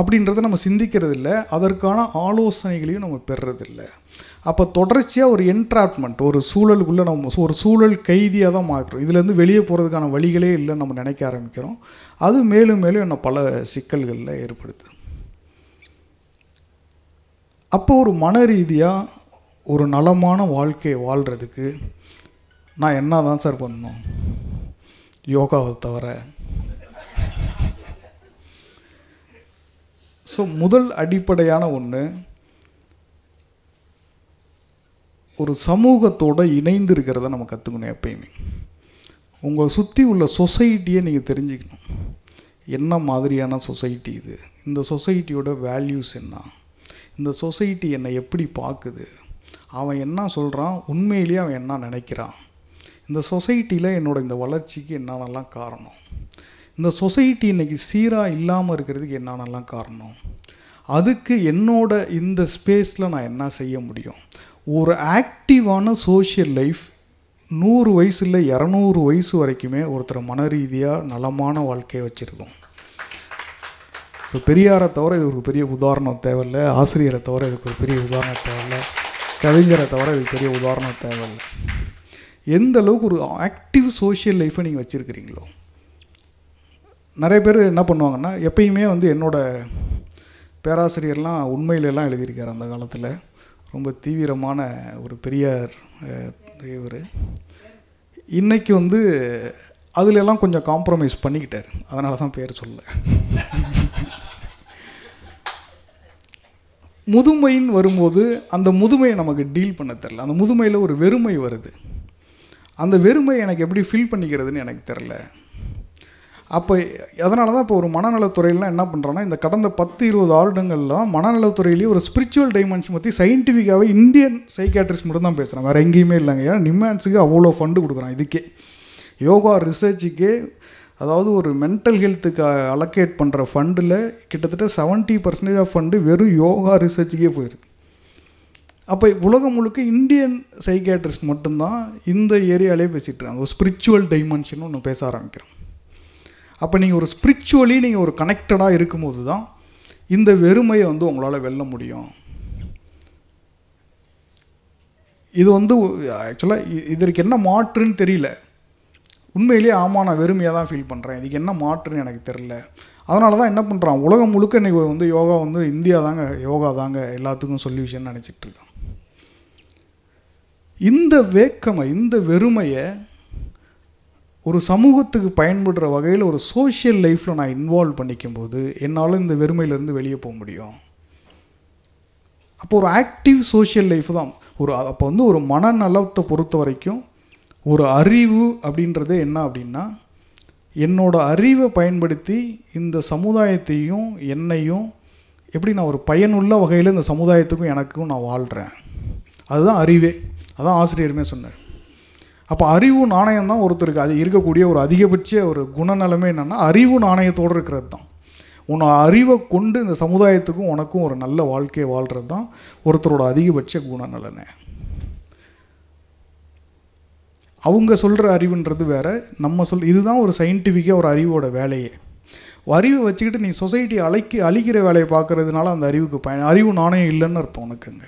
அப்படின்றத நம்ம சிந்திக்கிறதில்ல அதற்கான ஆலோசனைகளையும் நம்ம பெறுறதில்ல அப்போ தொடர்ச்சியாக ஒரு என்ட்ராப்மெண்ட் ஒரு சூழலுக்குள்ளே நம்ம ஒரு சூழல் கைதியாக தான் மாறுறோம் இதுலேருந்து வெளியே போகிறதுக்கான வழிகளே இல்லைன்னு நம்ம நினைக்க ஆரம்பிக்கிறோம் அது மேலும் மேலும் என்ன பல சிக்கல்களில் ஏற்படுது அப்போ ஒரு மன ரீதியாக ஒரு நலமான வாழ்க்கையை வாழ்கிறதுக்கு நான் என்ன தான் சார் பண்ணணும் யோகாவை தவிர ஸோ முதல் அடிப்படையான ஒன்று ஒரு சமூகத்தோடு இணைந்து இருக்கிறத நம்ம கற்றுக்கணும் எப்பயுமே உங்களை சுற்றி உள்ள சொசைட்டியை நீங்கள் தெரிஞ்சுக்கணும் என்ன மாதிரியான சொசைட்டி இது இந்த சொசைட்டியோட வேல்யூஸ் என்ன இந்த சொசைட்டி என்னை எப்படி பார்க்குது அவன் என்ன சொல்கிறான் உண்மையிலேயே அவன் என்ன நினைக்கிறான் இந்த சொசைட்டியில் என்னோட இந்த வளர்ச்சிக்கு என்னென்னலாம் காரணம் இந்த சொசைட்டி இன்றைக்கி சீராக இல்லாமல் இருக்கிறதுக்கு என்னென்னலாம் காரணம் அதுக்கு என்னோட இந்த ஸ்பேஸில் நான் என்ன செய்ய முடியும் ஒரு ஆக்டிவான சோஷியல் லைஃப் நூறு வயசில் இரநூறு வயசு வரைக்குமே ஒருத்தர் மன ரீதியாக நலமான வாழ்க்கையை வச்சுருக்கோம் இப்போ பெரியாரை தவிர இது ஒரு பெரிய உதாரணம் தேவையில்லை ஆசிரியரை தவிர இதுக்கு ஒரு பெரிய உதாரணம் தேவையில்லை கவிஞரை தவிர இது பெரிய உதாரணம் தேவையில்லை எந்த அளவுக்கு ஒரு ஆக்டிவ் சோஷியல் லைஃப்பை நீங்கள் வச்சுருக்கிறீங்களோ நிறைய பேர் என்ன பண்ணுவாங்கன்னா எப்பயுமே வந்து என்னோடய பேராசிரியர்லாம் உண்மையிலெல்லாம் எழுதியிருக்கார் அந்த காலத்தில் ரொம்ப தீவிரமான ஒரு பெரியார் இவர் இன்றைக்கி வந்து அதிலெல்லாம் கொஞ்சம் காம்ப்ரமைஸ் பண்ணிக்கிட்டார் அதனால தான் பேர் சொல்ல முதுமைன்னு வரும்போது அந்த முதுமையை நமக்கு டீல் பண்ண தெரில அந்த முதுமையில் ஒரு வெறுமை வருது அந்த வெறுமை எனக்கு எப்படி ஃபீல் பண்ணிக்கிறதுன்னு எனக்கு தெரில அப்போ அதனால தான் இப்போ ஒரு மனநலத்துறையிலாம் என்ன பண்ணுறோன்னா இந்த கடந்த பத்து இருபது ஆருடங்கள்லாம் மனநலத்துறையிலேயே ஒரு ஸ்பிரிச்சுவல் டைமென்ஷன் பற்றி சயின்டிஃபிக்காகவே இந்தியன் சைக்காட்ரிஸ்ட் மட்டும் தான் பேசுகிறேன் வேறு எங்கேயுமே இல்லைங்க ஏன்னா நிம்மேன்ஸுக்கு அவ்வளோ ஃபண்டு கொடுக்குறான் இதுக்கே யோகா ரிசர்ச்சுக்கே அதாவது ஒரு மென்டல் ஹெல்த்துக்கு அலக்கேட் பண்ணுற ஃபண்டில் கிட்டத்தட்ட செவன்ட்டி பர்சன்டேஜ் ஆஃப் ஃபண்டு வெறும் யோகா ரிசர்ச்சுக்கே போயிருக்கு அப்போ உலகம் முழுக்க இந்தியன் சைக்கியாட்ரிஸ்ட் மட்டும்தான் இந்த ஏரியாலே பேசிகிட்ருக்காங்க ஒரு ஸ்பிரிச்சுவல் டைமென்ஷன் ஒன்று பேச ஆரம்பிக்கிறோம் அப்போ நீங்கள் ஒரு ஸ்பிரிச்சுவலி நீங்கள் ஒரு கனெக்டடாக இருக்கும்போது தான் இந்த வெறுமையை வந்து உங்களால் வெல்ல முடியும் இது வந்து ஆக்சுவலாக இதற்கு என்ன மாற்றுன்னு தெரியல உண்மையிலேயே ஆமாம் நான் வெறுமையாக தான் ஃபீல் பண்ணுறேன் இதுக்கு என்ன மாற்றுன்னு எனக்கு தெரில அதனால தான் என்ன பண்ணுறான் உலகம் முழுக்க இன்றைக்கி வந்து யோகா வந்து இந்தியா தாங்க யோகா தாங்க எல்லாத்துக்கும் சொல்யூஷன் நினச்சிட்ருக்கான் இந்த வேக்கமை இந்த வெறுமையை ஒரு சமூகத்துக்கு பயன்படுற வகையில் ஒரு சோஷியல் லைஃப்பில் நான் இன்வால்வ் பண்ணிக்கும் போது என்னால் இந்த வெறுமையிலேருந்து வெளியே போக முடியும் அப்போ ஒரு ஆக்டிவ் சோஷியல் லைஃப் தான் ஒரு அப்போ வந்து ஒரு மனநலத்தை பொறுத்த வரைக்கும் ஒரு அறிவு அப்படின்றது என்ன அப்படின்னா என்னோட அறிவை பயன்படுத்தி இந்த சமுதாயத்தையும் என்னையும் எப்படி நான் ஒரு பயனுள்ள வகையில் இந்த சமுதாயத்துக்கும் எனக்கும் நான் வாழ்கிறேன் அதுதான் அறிவே அதுதான் ஆசிரியருமே சொன்னார் அப்போ அறிவு நாணயம் தான் ஒருத்தருக்கு அது இருக்கக்கூடிய ஒரு அதிகபட்ச ஒரு குணநலமே என்னென்னா அறிவு நாணயத்தோடு இருக்கிறது தான் உன் அறிவை கொண்டு இந்த சமுதாயத்துக்கும் உனக்கும் ஒரு நல்ல வாழ்க்கையை வாழ்கிறது தான் ஒருத்தரோட அதிகபட்ச குணநலனை அவங்க சொல்கிற அறிவுன்றது வேறு நம்ம சொல் இதுதான் ஒரு சயின்டிஃபிக்காக ஒரு அறிவோட வேலையே அறிவை வச்சுக்கிட்டு நீ சொசைட்டி அழைக்கி அழிக்கிற வேலையை பார்க்குறதுனால அந்த அறிவுக்கு பயன் அறிவு நாணயம் இல்லைன்னு அர்த்தம் உனக்குங்க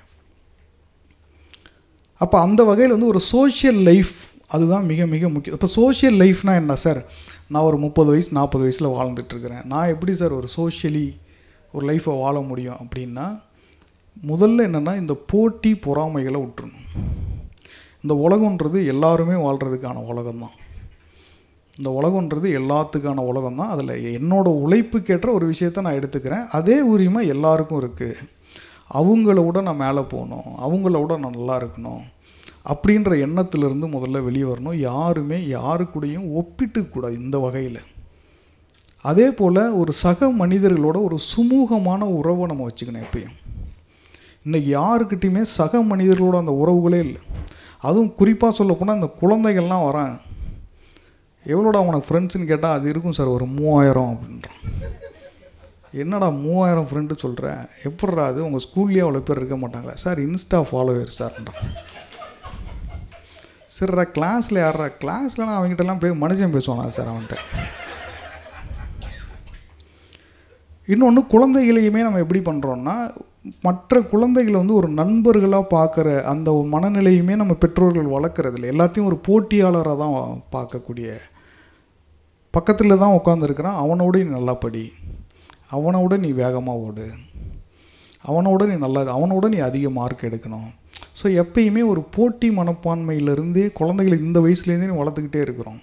அப்போ அந்த வகையில் வந்து ஒரு சோஷியல் லைஃப் அதுதான் மிக மிக முக்கியம் இப்போ சோஷியல் லைஃப்னால் என்ன சார் நான் ஒரு முப்பது வயசு நாற்பது வயசில் வாழ்ந்துட்டுருக்கிறேன் நான் எப்படி சார் ஒரு சோஷியலி ஒரு லைஃப்பை வாழ முடியும் அப்படின்னா முதல்ல என்னென்னா இந்த போட்டி பொறாமைகளை விட்டுருணும் இந்த உலகன்றது எல்லாருமே வாழ்கிறதுக்கான உலகம்தான் இந்த உலகன்றது எல்லாத்துக்கான உலகம் தான் அதில் என்னோடய உழைப்புக்கேற்ற ஒரு விஷயத்த நான் எடுத்துக்கிறேன் அதே உரிமை எல்லாருக்கும் இருக்குது அவங்கள விட நான் மேலே போகணும் அவங்கள விட நான் நல்லா இருக்கணும் அப்படின்ற எண்ணத்திலிருந்து முதல்ல வெளியே வரணும் யாருமே யாரு ஒப்பிட்டுக்கூடாது ஒப்பிட்டு இந்த வகையில் அதே போல் ஒரு சக மனிதர்களோட ஒரு சுமூகமான உறவை நம்ம வச்சுக்கணும் எப்பயும் இன்றைக்கி யாருக்கிட்டையுமே சக மனிதர்களோட அந்த உறவுகளே இல்லை அதுவும் குறிப்பாக சொல்லப்போனால் இந்த குழந்தைகள்லாம் வரான் எவ்வளோடா உனக்கு ஃப்ரெண்ட்ஸுன்னு கேட்டால் அது இருக்கும் சார் ஒரு மூவாயிரம் அப்படின்றான் என்னடா மூவாயிரம் ஃப்ரெண்டு சொல்கிற எப்பட்றா அது உங்கள் ஸ்கூல்லேயே அவ்வளோ பேர் இருக்க மாட்டாங்களா சார் இன்ஸ்டா ஃபாலோவர்ஸ் சார்ன்றான் சரிடா கிளாஸில் யாரா கிளாஸ்லலாம் அவங்ககிட்டலாம் போய் மனுஷன் பேசுவானா சார் அவன்கிட்ட இன்னொன்று குழந்தைகளையுமே நம்ம எப்படி பண்ணுறோன்னா மற்ற குழந்தைகளை வந்து ஒரு நண்பர்களாக பார்க்குற அந்த மனநிலையுமே நம்ம பெற்றோர்கள் வளர்க்குறதில்ல எல்லாத்தையும் ஒரு போட்டியாளராக தான் பார்க்கக்கூடிய பக்கத்தில் தான் உட்காந்துருக்கிறான் அவனோட நீ நல்லா படி அவனோட நீ வேகமாக ஓடு அவனோட நீ நல்லா அவனோட நீ அதிக மார்க் எடுக்கணும் ஸோ எப்பயுமே ஒரு போட்டி மனப்பான்மையிலிருந்தே குழந்தைகளை இந்த வயசுலேருந்தே வளர்த்துக்கிட்டே இருக்கிறோம்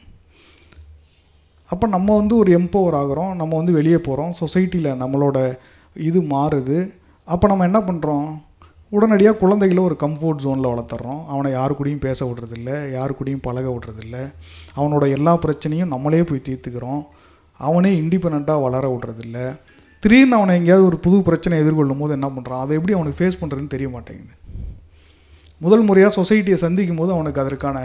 அப்போ நம்ம வந்து ஒரு எம்பவர் ஆகிறோம் நம்ம வந்து வெளியே போகிறோம் சொசைட்டியில் நம்மளோட இது மாறுது அப்போ நம்ம என்ன பண்ணுறோம் உடனடியாக குழந்தைகள ஒரு கம்ஃபர்ட் ஜோனில் வளர்த்துறோம் அவனை யார் கூடயும் பேச விடுறதில்ல யார் கூடயும் பழக விடுறதில்ல அவனோட எல்லா பிரச்சனையும் நம்மளே போய் தீர்த்துக்கிறோம் அவனே இண்டிபெண்ட்டாக வளர விடுறதில்ல திடீர்னு அவனை எங்கேயாவது ஒரு புது பிரச்சனை எதிர்கொள்ளும் போது என்ன பண்ணுறான் அதை எப்படி அவனுக்கு ஃபேஸ் பண்ணுறதுன்னு தெரிய மாட்டேங்குது முதல் முறையாக சொசைட்டியை சந்திக்கும் போது அவனுக்கு அதற்கான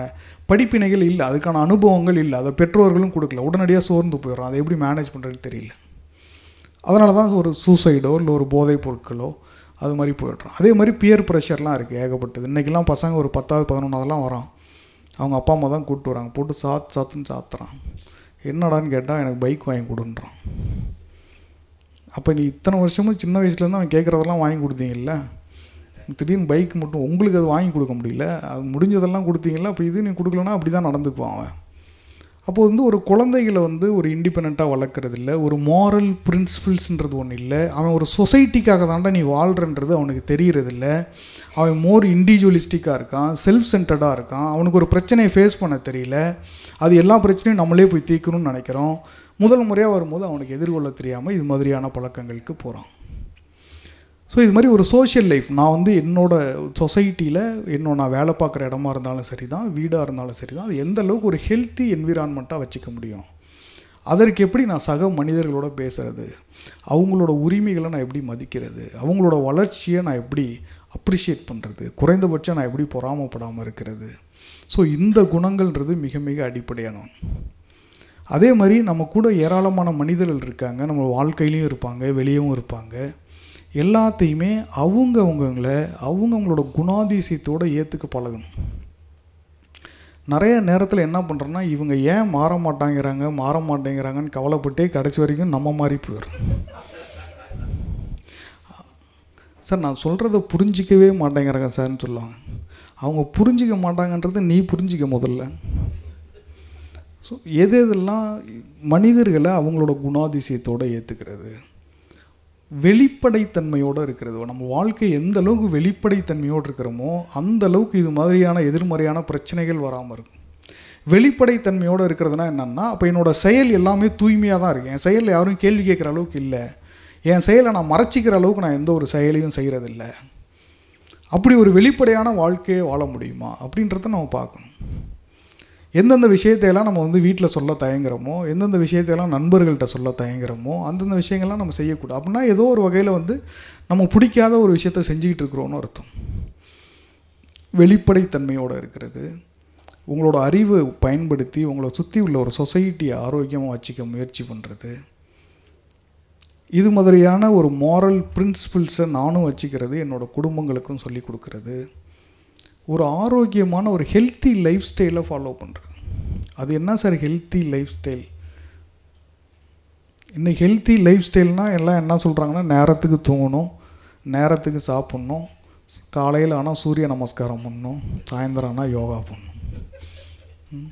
படிப்பினைகள் இல்லை அதுக்கான அனுபவங்கள் இல்லை அதை பெற்றோர்களும் கொடுக்கல உடனடியாக சோர்ந்து போயிடும் அதை எப்படி மேனேஜ் பண்ணுறதுன்னு தெரியல அதனால தான் ஒரு சூசைடோ இல்லை ஒரு போதைப் பொருட்களோ அது மாதிரி போயிடுறோம் அதே மாதிரி பியர் ப்ரெஷர்லாம் இருக்குது ஏகப்பட்டது இன்றைக்கெல்லாம் பசங்க ஒரு பத்தாவது பதினொன்றாவதுலாம் வரான் அவங்க அப்பா அம்மா தான் கூப்பிட்டு வராங்க போட்டு சாத்து சாத்துன்னு சாத்துறான் என்னடான்னு கேட்டால் எனக்கு பைக் வாங்கி கொடுன்றான் அப்போ நீ இத்தனை வருஷமும் சின்ன வயசுலேருந்து அவன் கேட்குறதெல்லாம் வாங்கி கொடுத்தீங்கல்ல திடீர்னு பைக் மட்டும் உங்களுக்கு அது வாங்கி கொடுக்க முடியல அது முடிஞ்சதெல்லாம் கொடுத்தீங்களா அப்போ இது நீ கொடுக்கலன்னா அப்படி தான் நடந்துக்குவான் அவன் அப்போது வந்து ஒரு குழந்தைகளை வந்து ஒரு இண்டிபெண்ட்டாக வளர்க்குறது இல்லை ஒரு மாரல் பிரின்சிபிள்ஸ்ன்றது ஒன்று இல்லை அவன் ஒரு சொசைட்டிக்காக தாண்டா நீ வாழ்கிறன்றது அவனுக்கு தெரிகிறதில்ல அவன் மோர் இண்டிவிஜுவலிஸ்டிக்காக இருக்கான் செல்ஃப் சென்டர்டாக இருக்கான் அவனுக்கு ஒரு பிரச்சனையை ஃபேஸ் பண்ண தெரியல அது எல்லா பிரச்சனையும் நம்மளே போய் தீர்க்கணும்னு நினைக்கிறோம் முதல் முறையாக வரும்போது அவனுக்கு எதிர்கொள்ள தெரியாமல் இது மாதிரியான பழக்கங்களுக்கு போகிறான் ஸோ இது மாதிரி ஒரு சோஷியல் லைஃப் நான் வந்து என்னோடய சொசைட்டியில் என்னோட நான் வேலை பார்க்குற இடமா இருந்தாலும் சரி தான் வீடாக இருந்தாலும் சரி தான் அது எந்த அளவுக்கு ஒரு ஹெல்த்தி என்விரான்மெண்ட்டாக வச்சுக்க முடியும் அதற்கு எப்படி நான் சக மனிதர்களோட பேசுகிறது அவங்களோட உரிமைகளை நான் எப்படி மதிக்கிறது அவங்களோட வளர்ச்சியை நான் எப்படி அப்ரிஷியேட் பண்ணுறது குறைந்தபட்சம் நான் எப்படி பொறாமப்படாமல் இருக்கிறது ஸோ இந்த குணங்கள்ன்றது மிக மிக அடிப்படையான அதே மாதிரி நம்ம கூட ஏராளமான மனிதர்கள் இருக்காங்க நம்ம வாழ்க்கையிலையும் இருப்பாங்க வெளியவும் இருப்பாங்க எல்லாத்தையுமே அவங்கவுங்களை அவங்கவுங்களோட குணாதிசயத்தோடு ஏற்றுக்க பழகணும் நிறைய நேரத்தில் என்ன பண்ணுறோன்னா இவங்க ஏன் மாற மாட்டாங்கிறாங்க மாற மாட்டேங்கிறாங்கன்னு கவலைப்பட்டே கடைசி வரைக்கும் நம்ம மாறி போயிடும் சார் நான் சொல்கிறத புரிஞ்சிக்கவே மாட்டேங்கிறாங்க சார்னு சொல்லுவாங்க அவங்க புரிஞ்சிக்க மாட்டாங்கன்றது நீ புரிஞ்சிக்க முதல்ல ஸோ எது எதெல்லாம் மனிதர்களை அவங்களோட குணாதிசயத்தோடு ஏற்றுக்கிறது வெளிப்படைத்தன்மையோடு இருக்கிறது நம்ம வாழ்க்கை எந்த அளவுக்கு வெளிப்படைத்தன்மையோடு இருக்கிறோமோ அந்த அளவுக்கு இது மாதிரியான எதிர்மறையான பிரச்சனைகள் வராமல் இருக்கும் வெளிப்படைத்தன்மையோடு இருக்கிறதுனா என்னென்னா அப்போ என்னோடய செயல் எல்லாமே தூய்மையாக தான் இருக்குது என் செயலில் யாரும் கேள்வி கேட்குற அளவுக்கு இல்லை என் செயலை நான் மறைச்சிக்கிற அளவுக்கு நான் எந்த ஒரு செயலையும் செய்கிறதில்ல அப்படி ஒரு வெளிப்படையான வாழ்க்கையை வாழ முடியுமா அப்படின்றத நம்ம பார்க்கணும் எந்தெந்த விஷயத்தையெல்லாம் நம்ம வந்து வீட்டில் சொல்ல தயங்குறோமோ எந்தெந்த விஷயத்தையெல்லாம் நண்பர்கள்ட்ட சொல்ல தயங்குறோமோ அந்தந்த விஷயங்கள்லாம் நம்ம செய்யக்கூடாது அப்படின்னா ஏதோ ஒரு வகையில் வந்து நம்ம பிடிக்காத ஒரு விஷயத்த செஞ்சுக்கிட்டு இருக்கிறோன்னு அர்த்தம் வெளிப்படைத்தன்மையோடு இருக்கிறது உங்களோட அறிவு பயன்படுத்தி உங்களை சுற்றி உள்ள ஒரு சொசைட்டியை ஆரோக்கியமாக வச்சுக்க முயற்சி பண்ணுறது இது மாதிரியான ஒரு மாரல் பிரின்சிபிள்ஸை நானும் வச்சுக்கிறது என்னோடய குடும்பங்களுக்கும் சொல்லி கொடுக்குறது ஒரு ஆரோக்கியமான ஒரு ஹெல்த்தி லைஃப் ஸ்டைலை ஃபாலோ பண்ணுறேன் அது என்ன சார் ஹெல்த்தி லைஃப் ஸ்டைல் இன்னும் ஹெல்த்தி லைஃப் ஸ்டைல்னால் எல்லாம் என்ன சொல்கிறாங்கன்னா நேரத்துக்கு தூங்கணும் நேரத்துக்கு சாப்பிட்ணும் காலையில் ஆனால் சூரிய நமஸ்காரம் பண்ணணும் சாயந்தரம் ஆனால் யோகா பண்ணணும்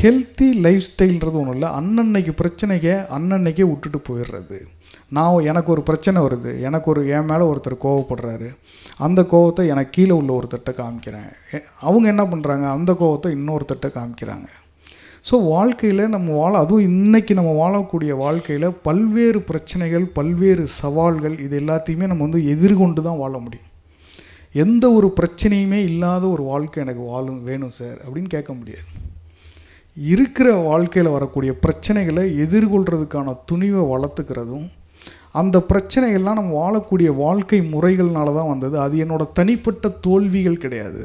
ஹெல்த்தி லைஃப் ஸ்டைல்ன்றது ஒன்றும் இல்லை அன்னன்னைக்கு பிரச்சனைக்கு அன்னன்னைக்கே விட்டுட்டு போயிடுறது நான் எனக்கு ஒரு பிரச்சனை வருது எனக்கு ஒரு என் மேலே ஒருத்தர் கோவப்படுறாரு அந்த கோவத்தை எனக்கு கீழே உள்ள ஒருத்தட்ட காமிக்கிறேன் அவங்க என்ன பண்ணுறாங்க அந்த கோவத்தை இன்னொருத்தட்ட காமிக்கிறாங்க ஸோ வாழ்க்கையில் நம்ம வாழ அதுவும் இன்றைக்கி நம்ம வாழக்கூடிய வாழ்க்கையில் பல்வேறு பிரச்சனைகள் பல்வேறு சவால்கள் இது எல்லாத்தையுமே நம்ம வந்து எதிர்கொண்டு தான் வாழ முடியும் எந்த ஒரு பிரச்சனையுமே இல்லாத ஒரு வாழ்க்கை எனக்கு வாழும் வேணும் சார் அப்படின்னு கேட்க முடியாது இருக்கிற வாழ்க்கையில் வரக்கூடிய பிரச்சனைகளை எதிர்கொள்கிறதுக்கான துணிவை வளர்த்துக்கிறதும் அந்த பிரச்சனையெல்லாம் நம்ம வாழக்கூடிய வாழ்க்கை முறைகள்னால தான் வந்தது அது என்னோடய தனிப்பட்ட தோல்விகள் கிடையாது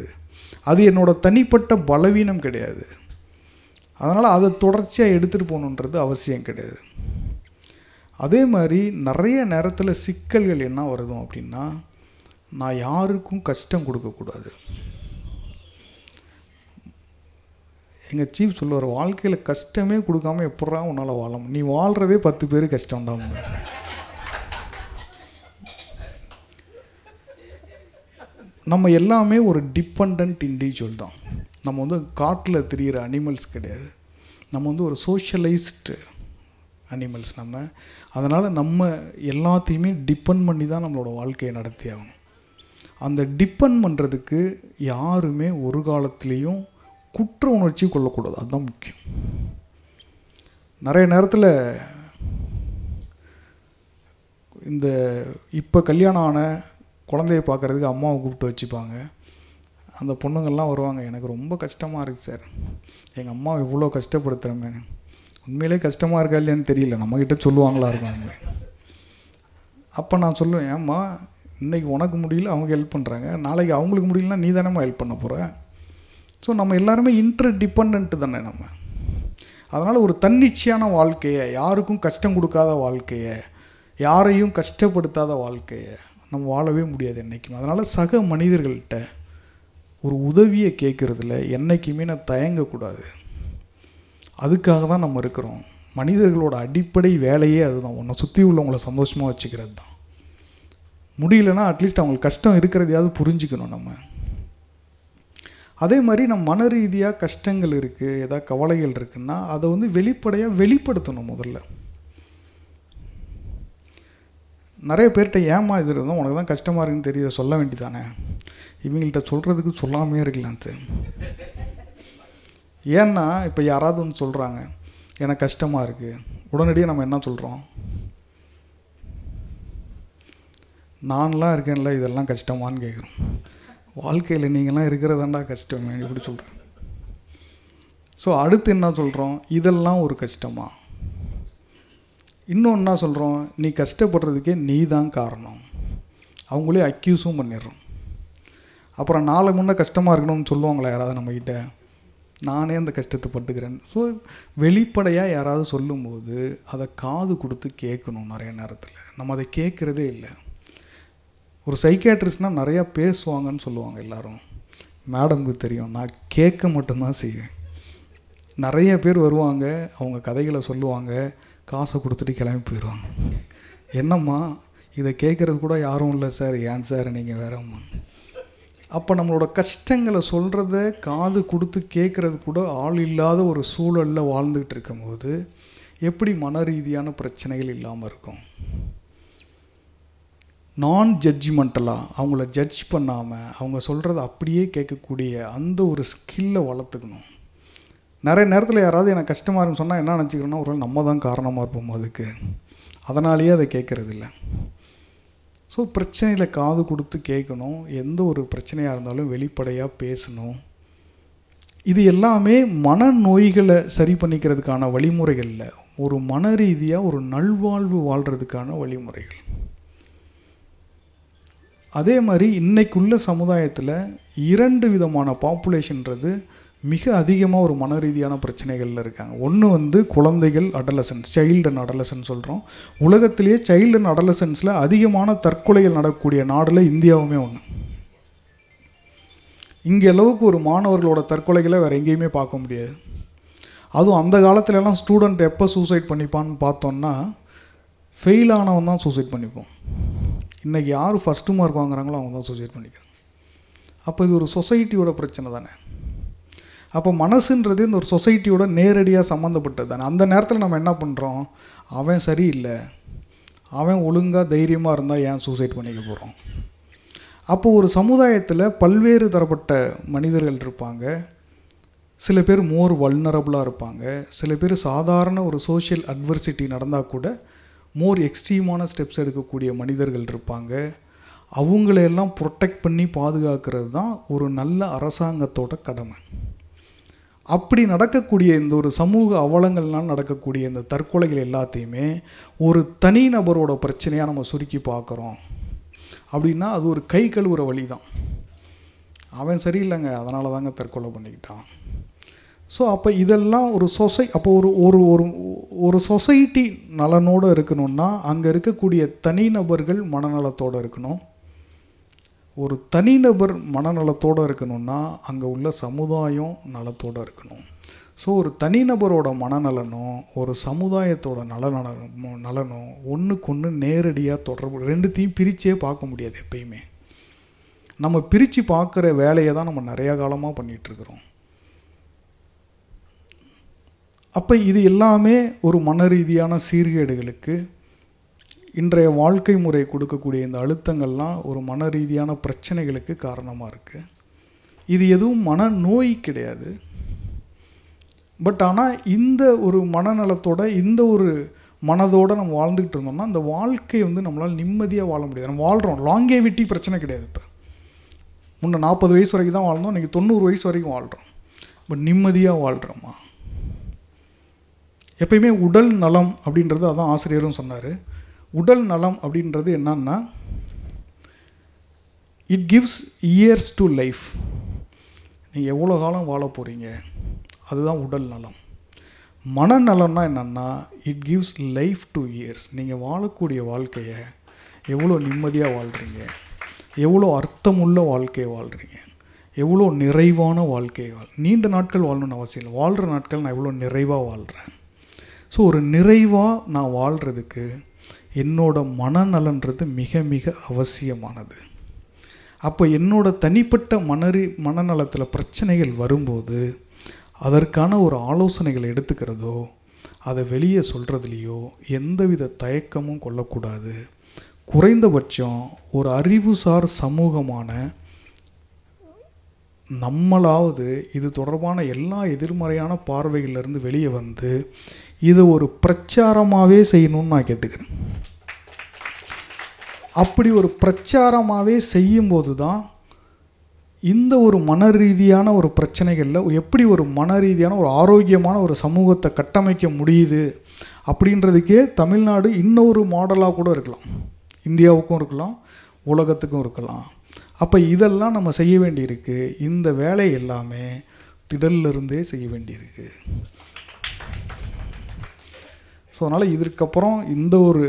அது என்னோடய தனிப்பட்ட பலவீனம் கிடையாது அதனால் அதை தொடர்ச்சியாக எடுத்துகிட்டு போகணுன்றது அவசியம் கிடையாது அதே மாதிரி நிறைய நேரத்தில் சிக்கல்கள் என்ன வருதும் அப்படின்னா நான் யாருக்கும் கஷ்டம் கொடுக்கக்கூடாது எங்கள் சீஃப் சொல்லுவார் வாழ்க்கையில் கஷ்டமே கொடுக்காமல் எப்படா உன்னால் வாழணும் நீ வாழ்கிறதே பத்து பேர் கஷ்டம்தான் நம்ம எல்லாமே ஒரு டிபெண்ட் இண்டிவிஜுவல் தான் நம்ம வந்து காட்டில் தெரிகிற அனிமல்ஸ் கிடையாது நம்ம வந்து ஒரு சோஷியலைஸ்டு அனிமல்ஸ் நம்ம அதனால் நம்ம எல்லாத்தையுமே டிபெண்ட் பண்ணி தான் நம்மளோட வாழ்க்கையை நடத்தி ஆகணும் அந்த டிபெண்ட் பண்ணுறதுக்கு யாருமே ஒரு காலத்துலேயும் குற்ற உணர்ச்சி கொள்ளக்கூடாது அதுதான் முக்கியம் நிறைய நேரத்தில் இந்த இப்போ கல்யாணம் ஆன குழந்தைய பார்க்குறதுக்கு அம்மாவை கூப்பிட்டு வச்சுப்பாங்க அந்த பொண்ணுங்கள்லாம் வருவாங்க எனக்கு ரொம்ப கஷ்டமாக இருக்குது சார் எங்கள் அம்மா இவ்வளோ கஷ்டப்படுத்துகிறேன் உண்மையிலே கஷ்டமாக இருக்கா இல்லையான்னு தெரியல நம்மக்கிட்ட சொல்லுவாங்களா இருக்காங்க அப்போ நான் சொல்லுவேன் ஏம்மா இன்றைக்கி உனக்கு முடியல அவங்க ஹெல்ப் பண்ணுறாங்க நாளைக்கு அவங்களுக்கு முடியலன்னா நீ தானே ஹெல்ப் பண்ண போகிற ஸோ நம்ம எல்லாருமே இன்டர் டிபெண்ட்டு தானே நம்ம அதனால் ஒரு தன்னிச்சையான வாழ்க்கையை யாருக்கும் கஷ்டம் கொடுக்காத வாழ்க்கையை யாரையும் கஷ்டப்படுத்தாத வாழ்க்கையை நம்ம வாழவே முடியாது என்றைக்குமே அதனால் சக மனிதர்கள்ட்ட ஒரு உதவியை கேட்குறதுல என்றைக்குமே நான் தயங்கக்கூடாது அதுக்காக தான் நம்ம இருக்கிறோம் மனிதர்களோட அடிப்படை வேலையே அதுதான் உன்னை சுற்றி உள்ளவங்களை சந்தோஷமாக வச்சுக்கிறது தான் முடியலன்னா அட்லீஸ்ட் அவங்களுக்கு கஷ்டம் இருக்கிறதையாவது புரிஞ்சுக்கணும் நம்ம அதே மாதிரி நம்ம மன ரீதியாக கஷ்டங்கள் இருக்குது ஏதாவது கவலைகள் இருக்குன்னா அதை வந்து வெளிப்படையாக வெளிப்படுத்தணும் முதல்ல நிறைய பேர்கிட்ட ஏமா இது இருந்தோம் உனக்கு தான் கஷ்டமாக இருக்குன்னு தெரிய சொல்ல வேண்டிதானே இவங்கள்ட்ட சொல்கிறதுக்கு சொல்லாமே இருக்கலாம் சார் ஏன்னா இப்போ யாராவது ஒன்று சொல்கிறாங்க எனக்கு கஷ்டமாக இருக்குது உடனடியாக நம்ம என்ன சொல்கிறோம் நான்லாம் இருக்கேன்ல இதெல்லாம் கஷ்டமான்னு கேட்குறோம் வாழ்க்கையில் நீங்களாம் இருக்கிறதாண்டா கஷ்டம் இப்படி சொல்கிறேன் ஸோ அடுத்து என்ன சொல்கிறோம் இதெல்லாம் ஒரு கஷ்டமாக இன்னொன்னா சொல்கிறோம் நீ கஷ்டப்படுறதுக்கே நீ தான் காரணம் அவங்களே அக்யூஸும் பண்ணிடுறோம் அப்புறம் நாளை முன்னே கஷ்டமாக இருக்கணும்னு சொல்லுவாங்களா யாராவது நம்மக்கிட்ட நானே அந்த கஷ்டத்தை பட்டுக்கிறேன் ஸோ வெளிப்படையாக யாராவது சொல்லும்போது அதை காது கொடுத்து கேட்கணும் நிறைய நேரத்தில் நம்ம அதை கேட்குறதே இல்லை ஒரு சைக்கேட்ரிஸ்ட்னால் நிறையா பேசுவாங்கன்னு சொல்லுவாங்க எல்லோரும் மேடம்க்கு தெரியும் நான் கேட்க மட்டும்தான் செய்வேன் நிறைய பேர் வருவாங்க அவங்க கதைகளை சொல்லுவாங்க காசை கொடுத்துட்டு கிளம்பி போயிடுவாங்க என்னம்மா இதை கேட்குறது கூட யாரும் இல்லை சார் ஏன் சார் நீங்கள் வேறம்மா அப்போ நம்மளோட கஷ்டங்களை சொல்கிறத காது கொடுத்து கேட்குறது கூட ஆள் இல்லாத ஒரு சூழலில் வாழ்ந்துக்கிட்டு இருக்கும்போது எப்படி மன ரீதியான பிரச்சனைகள் இல்லாமல் இருக்கும் நான் ஜட்ஜ்மெண்டலாக அவங்கள ஜட்ஜ் பண்ணாமல் அவங்க சொல்கிறத அப்படியே கேட்கக்கூடிய அந்த ஒரு ஸ்கில்லை வளர்த்துக்கணும் நிறைய நேரத்தில் யாராவது எனக்கு கஷ்டமாக இருக்குன்னு சொன்னால் என்ன நினச்சிக்கிறோன்னா ஒரு நம்ம தான் காரணமாக இருப்போம் அதுக்கு அதனாலேயே அதை கேட்குறதில்ல ஸோ பிரச்சனையில் காது கொடுத்து கேட்கணும் எந்த ஒரு பிரச்சனையாக இருந்தாலும் வெளிப்படையாக பேசணும் இது எல்லாமே மன நோய்களை சரி பண்ணிக்கிறதுக்கான வழிமுறைகளில் ஒரு மன ரீதியாக ஒரு நல்வாழ்வு வாழ்கிறதுக்கான வழிமுறைகள் அதே மாதிரி இன்றைக்குள்ள சமுதாயத்தில் இரண்டு விதமான பாப்புலேஷன்றது மிக அதிகமாக ஒரு மன ரீதியான பிரச்சனைகளில் இருக்காங்க ஒன்று வந்து குழந்தைகள் அடலசன்ஸ் சைல்டு அண்ட் அடலசன் சொல்கிறோம் உலகத்திலேயே சைல்டு அண்ட் அடலசன்ஸில் அதிகமான தற்கொலைகள் நடக்கக்கூடிய நாடில் இந்தியாவுமே ஒன்று இங்கே அளவுக்கு ஒரு மாணவர்களோட தற்கொலைகளை வேறு எங்கேயுமே பார்க்க முடியாது அதுவும் அந்த காலத்துலலாம் ஸ்டூடெண்ட் எப்போ சூசைட் பண்ணிப்பான்னு பார்த்தோன்னா ஃபெயில் ஆனவன் தான் சூசைட் பண்ணிப்போம் இன்றைக்கி யார் ஃபஸ்ட்டு மார்க் வாங்குறாங்களோ அவங்க தான் சூசைட் பண்ணிக்கிறேன் அப்போ இது ஒரு சொசைட்டியோட பிரச்சனை தானே அப்போ மனசுன்றது இந்த ஒரு சொசைட்டியோட நேரடியாக சம்மந்தப்பட்டது தானே அந்த நேரத்தில் நம்ம என்ன பண்ணுறோம் அவன் சரியில்லை அவன் ஒழுங்காக தைரியமாக இருந்தால் ஏன் சூசைட் பண்ணிக்க போகிறோம் அப்போது ஒரு சமுதாயத்தில் பல்வேறு தரப்பட்ட மனிதர்கள் இருப்பாங்க சில பேர் மோர் வல்னரபுளாக இருப்பாங்க சில பேர் சாதாரண ஒரு சோஷியல் அட்வர்சிட்டி நடந்தால் கூட மோர் எக்ஸ்ட்ரீமான ஸ்டெப்ஸ் எடுக்கக்கூடிய மனிதர்கள் இருப்பாங்க அவங்களையெல்லாம் ப்ரொட்டெக்ட் பண்ணி பாதுகாக்கிறது தான் ஒரு நல்ல அரசாங்கத்தோட கடமை அப்படி நடக்கக்கூடிய இந்த ஒரு சமூக அவலங்கள்னால் நடக்கக்கூடிய இந்த தற்கொலைகள் எல்லாத்தையுமே ஒரு தனி நபரோட பிரச்சனையாக நம்ம சுருக்கி பார்க்குறோம் அப்படின்னா அது ஒரு கை கழுவுற வழி தான் அவன் சரியில்லைங்க அதனால தாங்க தற்கொலை பண்ணிக்கிட்டான் ஸோ அப்போ இதெல்லாம் ஒரு சொசை அப்போ ஒரு ஒரு ஒரு ஒரு சொசைட்டி நலனோடு இருக்கணும்னா அங்கே இருக்கக்கூடிய தனிநபர்கள் மனநலத்தோடு இருக்கணும் ஒரு தனிநபர் மனநலத்தோடு இருக்கணும்னா அங்கே உள்ள சமுதாயம் நலத்தோடு இருக்கணும் ஸோ ஒரு தனிநபரோட மனநலனும் ஒரு சமுதாயத்தோட நலநலனும் நலனும் ஒன்றுக்கு ஒன்று நேரடியாக தொடர்பு ரெண்டுத்தையும் பிரித்தே பார்க்க முடியாது எப்பயுமே நம்ம பிரித்து பார்க்குற வேலையை தான் நம்ம நிறையா காலமாக பண்ணிகிட்ருக்குறோம் அப்போ இது எல்லாமே ஒரு மன ரீதியான சீர்கேடுகளுக்கு இன்றைய வாழ்க்கை முறை கொடுக்கக்கூடிய இந்த அழுத்தங்கள்லாம் ஒரு மன ரீதியான பிரச்சனைகளுக்கு காரணமாக இருக்குது இது எதுவும் மனநோய் கிடையாது பட் ஆனால் இந்த ஒரு மனநலத்தோட இந்த ஒரு மனதோடு நம்ம வாழ்ந்துக்கிட்டு இருந்தோம்னா அந்த வாழ்க்கை வந்து நம்மளால் நிம்மதியாக வாழ முடியாது நம்ம வாழ்கிறோம் லாங்கேவிட்டி பிரச்சனை கிடையாது இப்போ முன்னே நாற்பது வயசு வரைக்கும் தான் வாழ்ந்தோம் இன்றைக்கி தொண்ணூறு வயசு வரைக்கும் வாழ்கிறோம் பட் நிம்மதியாக வாழ்கிறோமா எப்பயுமே உடல் நலம் அப்படின்றது அதான் ஆசிரியரும் சொன்னார் உடல் நலம் அப்படின்றது என்னன்னா it gives years to life நீங்கள் எவ்வளோ காலம் வாழ போகிறீங்க அதுதான் உடல் நலம் மனநலம்னா என்னென்னா it gives life to years நீங்கள் வாழக்கூடிய வாழ்க்கையை எவ்வளோ நிம்மதியாக வாழ்கிறீங்க எவ்வளோ அர்த்தமுள்ள வாழ்க்கையை வாழ்கிறீங்க எவ்வளோ நிறைவான வாழ்க்கையை வாழ் நீண்ட நாட்கள் வாழணும்னு அவசியம் இல்லை வாழ்கிற நாட்கள் நான் எவ்வளோ நிறைவாக வாழ்கிறேன் ஸோ ஒரு நிறைவாக நான் வாழ்கிறதுக்கு என்னோட மனநலன்றது மிக மிக அவசியமானது அப்போ என்னோட தனிப்பட்ட மனரி மனநலத்தில் பிரச்சனைகள் வரும்போது அதற்கான ஒரு ஆலோசனைகள் எடுத்துக்கிறதோ அதை வெளியே சொல்கிறதுலையோ எந்தவித தயக்கமும் கொள்ளக்கூடாது குறைந்தபட்சம் ஒரு அறிவுசார் சமூகமான நம்மளாவது இது தொடர்பான எல்லா எதிர்மறையான பார்வைகளிலிருந்து வெளியே வந்து இதை ஒரு பிரச்சாரமாகவே செய்யணும்னு நான் கேட்டுக்கிறேன் அப்படி ஒரு பிரச்சாரமாகவே செய்யும்போது தான் இந்த ஒரு மன ரீதியான ஒரு பிரச்சனைகளில் எப்படி ஒரு மன ரீதியான ஒரு ஆரோக்கியமான ஒரு சமூகத்தை கட்டமைக்க முடியுது அப்படின்றதுக்கே தமிழ்நாடு இன்னொரு மாடலாக கூட இருக்கலாம் இந்தியாவுக்கும் இருக்கலாம் உலகத்துக்கும் இருக்கலாம் அப்போ இதெல்லாம் நம்ம செய்ய வேண்டியிருக்கு இந்த வேலை எல்லாமே திடல்லிருந்தே செய்ய வேண்டியிருக்கு ஸோ அதனால் இதற்கப்புறம் இந்த ஒரு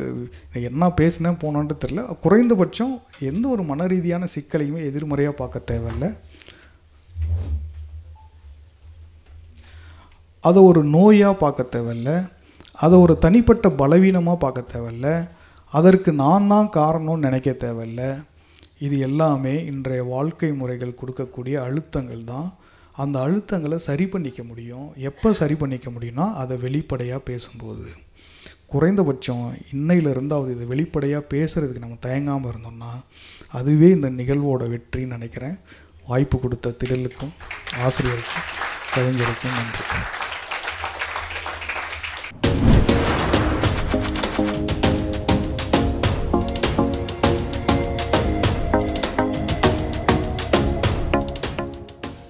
என்ன பேசினேன் போனான்ட்டு தெரில குறைந்தபட்சம் எந்த ஒரு மன ரீதியான சிக்கலையுமே எதிர்மறையாக பார்க்க தேவையில்லை அதை ஒரு நோயாக பார்க்க தேவையில்ல அதை ஒரு தனிப்பட்ட பலவீனமாக பார்க்க தேவையில்ல அதற்கு நான் தான் காரணம்னு நினைக்க தேவையில்ல இது எல்லாமே இன்றைய வாழ்க்கை முறைகள் கொடுக்கக்கூடிய அழுத்தங்கள் தான் அந்த அழுத்தங்களை சரி பண்ணிக்க முடியும் எப்போ சரி பண்ணிக்க முடியும்னா அதை வெளிப்படையாக பேசும்போது குறைந்தபட்சம் இன்னையிலிருந்தாவது இது வெளிப்படையாக பேசுகிறதுக்கு நம்ம தயங்காமல் இருந்தோம்னா அதுவே இந்த நிகழ்வோட வெற்றின்னு நினைக்கிறேன் வாய்ப்பு கொடுத்த திடலுக்கும் ஆசிரியருக்கும் கலைஞருக்கும் நன்றி